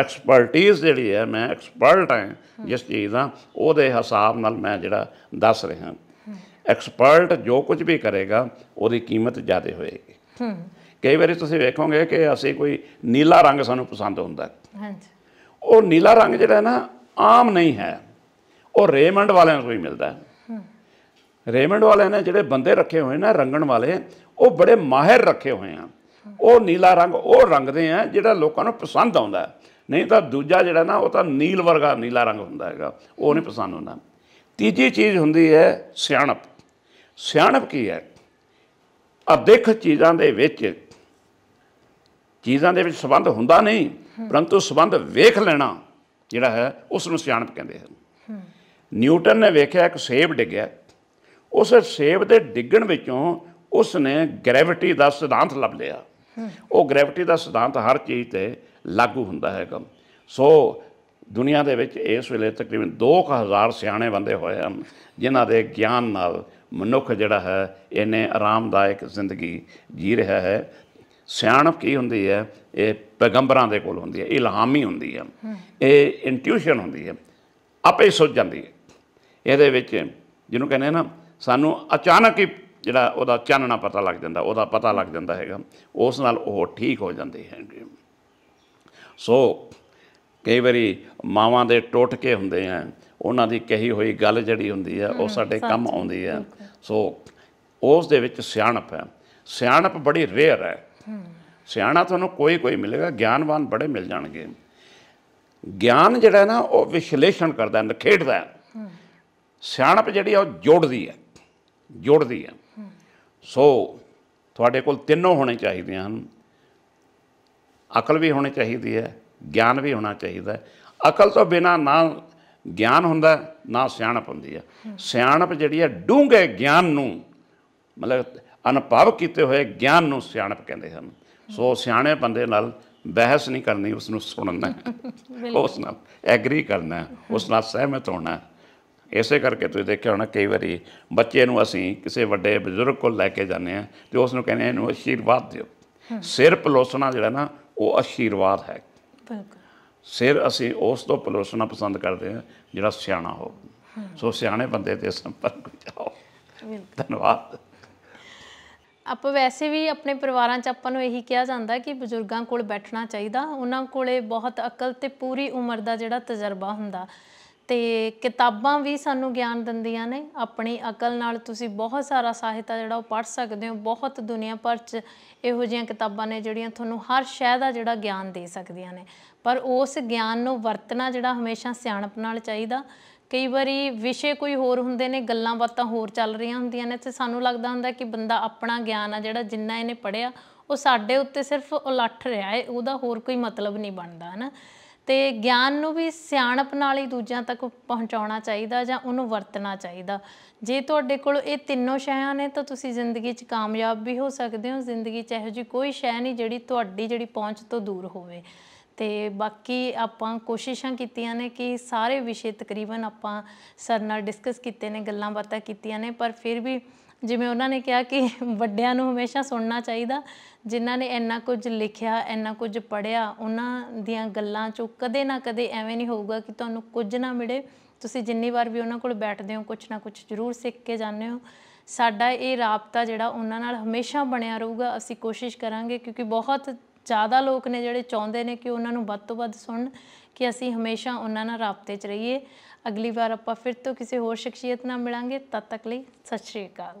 ਐਕਸਪਰਟਿਜ਼ ਜਿਹੜੀ ਹੈ ਮੈਂ ਐਕਸਪਰਟ ਹਾਂ ਜਿਸ ਚੀਜ਼ ਦਾ ਉਹਦੇ ਹਿਸਾਬ ਨਾਲ ਮੈਂ ਜਿਹੜਾ ਦੱਸ ਰਿਹਾ ਐਕਸਪਰਟ ਜੋ ਕੁਝ ਵੀ ਕਰੇਗਾ ਉਹਦੀ ਕੀਮਤ ਜ਼ਿਆਦਾ ਹੋਏਗੀ ਕਈ ਵਾਰੀ ਤੁਸੀਂ ਵੇਖੋਗੇ ਕਿ ਅਸੀਂ ਕੋਈ ਨੀਲਾ ਰੰਗ ਸਾਨੂੰ ਪਸੰਦ ਹੁੰਦਾ ਹਾਂਜੀ ਉਹ ਨੀਲਾ ਰੰਗ ਜਿਹੜਾ ਨਾ ਆਮ ਨਹੀਂ ਹੈ ਉਹ ਰੇਮੰਡ ਵਾਲਿਆਂ ਨੂੰ ਕੋਈ ਮਿਲਦਾ ਰੇਮੰਡ ਵਾਲਿਆਂ ਨੇ ਜਿਹੜੇ ਬੰਦੇ ਰੱਖੇ ਹੋਏ ਨੇ ਰੰਗਣ ਵਾਲੇ ਉਹ ਬੜੇ ਮਾਹਿਰ ਰੱਖੇ ਹੋਏ ਆ ਉਹ ਨੀਲਾ ਰੰਗ ਉਹ ਰੰਗਦੇ ਆ ਜਿਹੜਾ ਲੋਕਾਂ ਨੂੰ ਪਸੰਦ ਆਉਂਦਾ ਨਹੀਂ ਤਾਂ ਦੂਜਾ ਜਿਹੜਾ ਨਾ ਉਹ ਤਾਂ ਨੀਲ ਵਰਗਾ ਨੀਲਾ ਰੰਗ ਹੁੰਦਾ ਹੈਗਾ ਉਹ ਨਹੀਂ ਪਸੰਦ ਹੁੰਦਾ ਤੀਜੀ ਚੀਜ਼ ਹੁੰਦੀ ਹੈ ਸਿਆਣਪ ਸਿਆਣਪ ਕੀ ਹੈ ਆ ਦੇਖ ਚੀਜ਼ਾਂ ਦੇ ਵਿੱਚ ਚੀਜ਼ਾਂ ਦੇ ਵਿੱਚ ਸਬੰਧ ਹੁੰਦਾ ਨਹੀਂ ਪਰੰਤੂ ਸਬੰਧ ਵੇਖ ਲੈਣਾ ਜਿਹੜਾ ਹੈ ਉਸ ਨੂੰ ਸਿਆਣਪ ਕਹਿੰਦੇ ਹਨ ਨਿਊਟਨ ਨੇ ਵੇਖਿਆ ਇੱਕ ਸੇਬ ਡਿੱਗਿਆ ਉਸ ਸੇਬ ਦੇ ਡਿੱਗਣ ਵਿੱਚੋਂ ਉਸ ਨੇ ਗ੍ਰੈਵਿਟੀ ਦਾ ਸਿਧਾਂਤ ਲੱਭ ਲਿਆ ਉਹ ਗ੍ਰੈਵਿਟੀ ਦਾ ਸਿਧਾਂਤ ਹਰ ਚੀਜ਼ ਤੇ ਲਾਗੂ ਹੁੰਦਾ ਹੈਗਾ ਸੋ ਦੁਨੀਆ ਦੇ ਵਿੱਚ ਇਸ ਵੇਲੇ ਤਕਰੀਬਨ 2000 ਸਿਆਣੇ ਬੰਦੇ ਹੋਏ ਹਨ ਜਿਨ੍ਹਾਂ ਦੇ ਗਿਆਨ ਨਾਲ ਮਨੁੱਖ ਜਿਹੜਾ ਹੈ ਇਹਨੇ ਆਰਾਮਦਾਇਕ ਜ਼ਿੰਦਗੀ ਜੀ ਰਿਹਾ ਹੈ ਸਿਆਣਪ ਕੀ ਹੁੰਦੀ ਹੈ ਇਹ ਪੈਗੰਬਰਾਂ ਦੇ ਕੋਲ ਹੁੰਦੀ ਹੈ ਇਲਹਾਮੀ ਹੁੰਦੀ ਹੈ ਇਹ ਇੰਟਿਊਸ਼ਨ ਹੁੰਦੀ ਹੈ ਆਪੇ ਸੁੱਝ ਜਾਂਦੀ ਹੈ ਇਹਦੇ ਵਿੱਚ ਜਿਹਨੂੰ ਕਹਿੰਦੇ ਨਾ ਸਾਨੂੰ ਅਚਾਨਕ ਹੀ ਜਿਹੜਾ ਉਹਦਾ ਚਾਨਣਾ ਪਤਾ ਲੱਗ ਜਾਂਦਾ ਉਹਦਾ ਪਤਾ ਲੱਗ ਜਾਂਦਾ ਹੈਗਾ ਉਸ ਨਾਲ ਉਹ ਠੀਕ ਹੋ ਜਾਂਦੇ ਹੈਗੇ ਸੋ ਕਈ ਵਾਰੀ ਮਾਵਾਂ ਦੇ ਟੋਟਕੇ ਹੁੰਦੇ ਆ ਉਹਨਾਂ ਦੀ ਕਹੀ ਹੋਈ ਗੱਲ ਜਿਹੜੀ ਹੁੰਦੀ ਹੈ ਉਹ ਸਾਡੇ ਕੰਮ ਆਉਂਦੀ ਹੈ ਸੋ ਉਸ ਦੇ ਵਿੱਚ ਸਿਆਣਪ ਹੈ ਸਿਆਣਪ ਬੜੀ ਰੇਅਰ ਹੈ ਸਿਆਣਾ ਤੁਹਾਨੂੰ ਕੋਈ ਕੋਈ ਮਿਲੇਗਾ ਗਿਆਨਵਾਨ ਬੜੇ ਮਿਲ ਜਾਣਗੇ ਗਿਆਨ ਜਿਹੜਾ ਨਾ ਉਹ ਵਿਸ਼ਲੇਸ਼ਣ ਕਰਦਾ ਨਖੇੜਦਾ ਸਿਆਣਪ ਜਿਹੜੀ ਆ ਉਹ ਜੋੜਦੀ ਹੈ ਜੋੜਦੀ ਹੈ ਸੋ ਤੁਹਾਡੇ ਕੋਲ ਤਿੰਨੋਂ ਹੋਣੇ ਚਾਹੀਦੇ ਹਨ ਅਕਲ ਵੀ ਹੋਣੀ ਚਾਹੀਦੀ ਹੈ ਗਿਆਨ ਵੀ ਹੋਣਾ ਚਾਹੀਦਾ ਹੈ ਅਕਲ ਤੋਂ ਬਿਨਾ ਨਾ ਗਿਆਨ ਹੁੰਦਾ ਨਾ ਸਿਆਣਪ ਹੁੰਦੀ ਹੈ ਸਿਆਣਪ ਜਿਹੜੀ ਹੈ ਡੂੰਘੇ ਗਿਆਨ ਨੂੰ ਮਤਲਬ ਅਨੁਭਵ ਕੀਤੇ ਹੋਏ ਗਿਆਨ ਨੂੰ ਸਿਆਣਪ ਕਹਿੰਦੇ ਹਨ ਸੋ ਸਿਆਣੇ ਬੰਦੇ ਨਾਲ ਬਹਿਸ ਨਹੀਂ ਕਰਨੀ ਉਸ ਨੂੰ ਸੁਣਨਾ ਉਸ ਨਾਲ ਐਗਰੀ ਕਰਨਾ ਉਸ ਨਾਲ ਸਹਿਮਤ ਹੋਣਾ ਇਸੇ ਕਰਕੇ ਤੁਸੀਂ ਦੇਖਿਆ ਹੋਣਾ ਕਈ ਵਾਰੀ ਬੱਚੇ ਨੂੰ ਅਸੀਂ ਕਿਸੇ ਵੱਡੇ ਬਜ਼ੁਰਗ ਕੋਲ ਲੈ ਕੇ ਜਾਂਦੇ ਆ ਤੇ ਉਸ ਨੂੰ ਕਹਿੰਦੇ ਇਹਨੂੰ ਅਸ਼ੀਰਵਾਦ ਦਿਓ ਸਿਰ ਪਲੋਸਣਾ ਜਿਹੜਾ ਨਾ ਉਹ ਅਸ਼ੀਰਵਾਦ ਹੈ ਬਿਲਕੁਲ ਸਿਰ ਅਸੀਂ ਉਸ ਤੋਂ ਪਲੋਸਣਾ ਪਸੰਦ ਕਰਦੇ ਹਾਂ ਜਿਹੜਾ ਸਿਆਣਾ ਹੋ ਸੋ ਸਿਆਣੇ ਬੰਦੇ ਤੇ ਸੰਪਰਕ ਜਾਓ ਧੰਨਵਾਦ ਆਪਾਂ ਵੈਸੇ ਵੀ ਆਪਣੇ ਪਰਿਵਾਰਾਂ 'ਚ ਆਪਾਂ ਨੂੰ ਇਹੀ ਕਿਹਾ ਜਾਂਦਾ ਕਿ ਬਜ਼ੁਰਗਾਂ ਕੋਲ ਬੈਠਣਾ ਚਾਹੀਦਾ ਉਹਨਾਂ ਕੋਲੇ ਬਹੁਤ ਅਕਲ ਤੇ ਪੂਰੀ ਉਮਰ ਦਾ ਜਿਹੜਾ ਤਜਰਬਾ ਹੁੰਦਾ ਤੇ ਕਿਤਾਬਾਂ ਵੀ ਸਾਨੂੰ ਗਿਆਨ ਦਿੰਦੀਆਂ ਨੇ ਆਪਣੀ ਅਕਲ ਨਾਲ ਤੁਸੀਂ ਬਹੁਤ ਸਾਰਾ ਸਾਹਿਤ ਆ ਜਿਹੜਾ ਉਹ ਪੜ੍ਹ ਸਕਦੇ ਹੋ ਬਹੁਤ ਦੁਨੀਆ ਭਰ 'ਚ ਇਹੋ ਜਿਹੀਆਂ ਕਿਤਾਬਾਂ ਨੇ ਜਿਹੜੀਆਂ ਤੁਹਾਨੂੰ ਹਰ ਸ਼ੈ ਦਾ ਜਿਹੜਾ ਗਿਆਨ ਦੇ ਸਕਦੀਆਂ ਨੇ ਪਰ ਉਸ ਗਿਆਨ ਨੂੰ ਵਰਤਣਾ ਜਿਹੜਾ ਹਮੇਸ਼ਾ ਸਿਆਣਪ ਨਾਲ ਚਾਹੀਦਾ ਕਈ ਵਾਰੀ ਵਿਸ਼ੇ ਕੋਈ ਹੋਰ ਹੁੰਦੇ ਨੇ ਗੱਲਾਂ ਬਾਤਾਂ ਹੋਰ ਚੱਲ ਰਹੀਆਂ ਹੁੰਦੀਆਂ ਨੇ ਤੇ ਸਾਨੂੰ ਲੱਗਦਾ ਹੁੰਦਾ ਕਿ ਬੰਦਾ ਆਪਣਾ ਗਿਆਨ ਆ ਜਿਹੜਾ ਜਿੰਨਾ ਇਹਨੇ ਪੜਿਆ ਉਹ ਸਾਡੇ ਉੱਤੇ ਸਿਰਫ ਉਲੱਠ ਰਿਹਾ ਹੈ ਉਹਦਾ ਹੋਰ ਕੋਈ ਮਤਲਬ ਨਹੀਂ ਬਣਦਾ ਹਨ ਤੇ ਗਿਆਨ ਨੂੰ ਵੀ ਸਿਆਣਪ ਨਾਲ ਹੀ ਦੂਜਿਆਂ ਤੱਕ ਪਹੁੰਚਾਉਣਾ ਚਾਹੀਦਾ ਜਾਂ ਉਹਨੂੰ ਵਰਤਣਾ ਚਾਹੀਦਾ ਜੇ ਤੁਹਾਡੇ ਕੋਲ ਇਹ ਤਿੰਨੋਂ ਸ਼ੈਆਂ ਨੇ ਤਾਂ ਤੁਸੀਂ ਜ਼ਿੰਦਗੀ 'ਚ ਕਾਮਯਾਬ ਵੀ ਹੋ ਸਕਦੇ ਹੋ ਜ਼ਿੰਦਗੀ 'ਚ ਇਹੋ ਜਿਹੀ ਕੋਈ ਸ਼ੈ ਨਹੀਂ ਜਿਹੜੀ ਤੁਹਾਡੀ ਜਿਹੜੀ ਪਹੁੰਚ ਤੋਂ ਦੂਰ ਹੋਵੇ ਤੇ ਬਾਕੀ ਆਪਾਂ ਕੋਸ਼ਿਸ਼ਾਂ ਕੀਤੀਆਂ ਨੇ ਕਿ ਸਾਰੇ ਵਿਸ਼ੇ ਤਕਰੀਬਨ ਆਪਾਂ ਸਰ ਨਾਲ ਡਿਸਕਸ ਕੀਤੇ ਨੇ ਗੱਲਾਂ ਬਾਤਾਂ ਕੀਤੀਆਂ ਨੇ ਪਰ ਫਿਰ ਵੀ ਜਿਵੇਂ ਉਹਨਾਂ ਨੇ ਕਿਹਾ ਕਿ <laughs> ਵੱਡਿਆਂ ਨੂੰ ਹਮੇਸ਼ਾ ਸੁਣਨਾ ਚਾਹੀਦਾ ਜਿਨ੍ਹਾਂ ਨੇ ਇੰਨਾ ਕੁਝ ਲਿਖਿਆ ਇੰਨਾ ਕੁਝ ਪੜਿਆ ਉਹਨਾਂ ਦੀਆਂ ਗੱਲਾਂ ਚੋਂ ਕਦੇ ਨਾ ਕਦੇ ਐਵੇਂ ਨਹੀਂ ਹੋਊਗਾ ਕਿ ਤੁਹਾਨੂੰ ਕੁਝ ਨਾ ਮਿਲੇ ਤੁਸੀਂ ਜਿੰਨੀ ਵਾਰ ਵੀ ਉਹਨਾਂ ਕੋਲ ਬੈਠਦੇ ਹੋ ਕੁਝ ਨਾ ਕੁਝ ਜ਼ਰੂਰ ਸਿੱਖ ਕੇ ਜਾਂਦੇ ਹੋ ਸਾਡਾ ਇਹ ਰਾਬਤਾ ਜਿਹੜਾ ਉਹਨਾਂ ਨਾਲ ਹਮੇਸ਼ਾ ਬਣਿਆ ਰਹੂਗਾ ਅਸੀਂ ਕੋਸ਼ਿਸ਼ ਕਰਾਂਗੇ ਕਿਉਂਕਿ ਬਹੁਤ ਜ਼ਿਆਦਾ ਲੋਕ ਨੇ ਜਿਹੜੇ ਚਾਹੁੰਦੇ ਨੇ ਕਿ ਉਹਨਾਂ ਨੂੰ ਵੱਧ ਤੋਂ ਵੱਧ ਸੁਣਨ ਕਿ ਅਸੀਂ ਹਮੇਸ਼ਾ ਉਹਨਾਂ ਨਾਲ ਰਾਬਤੇ 'ਚ ਰਹੀਏ ਅਗਲੀ ਵਾਰ ਆਪਾਂ ਫਿਰ ਤੋਂ ਕਿਸੇ ਹੋਰ ਸ਼ਖਸੀਅਤ ਨਾਲ ਮਿਲਾਂਗੇ ਤਦ ਤੱਕ ਲਈ ਸਤਿ ਸ਼੍ਰੀ ਅਕਾਲ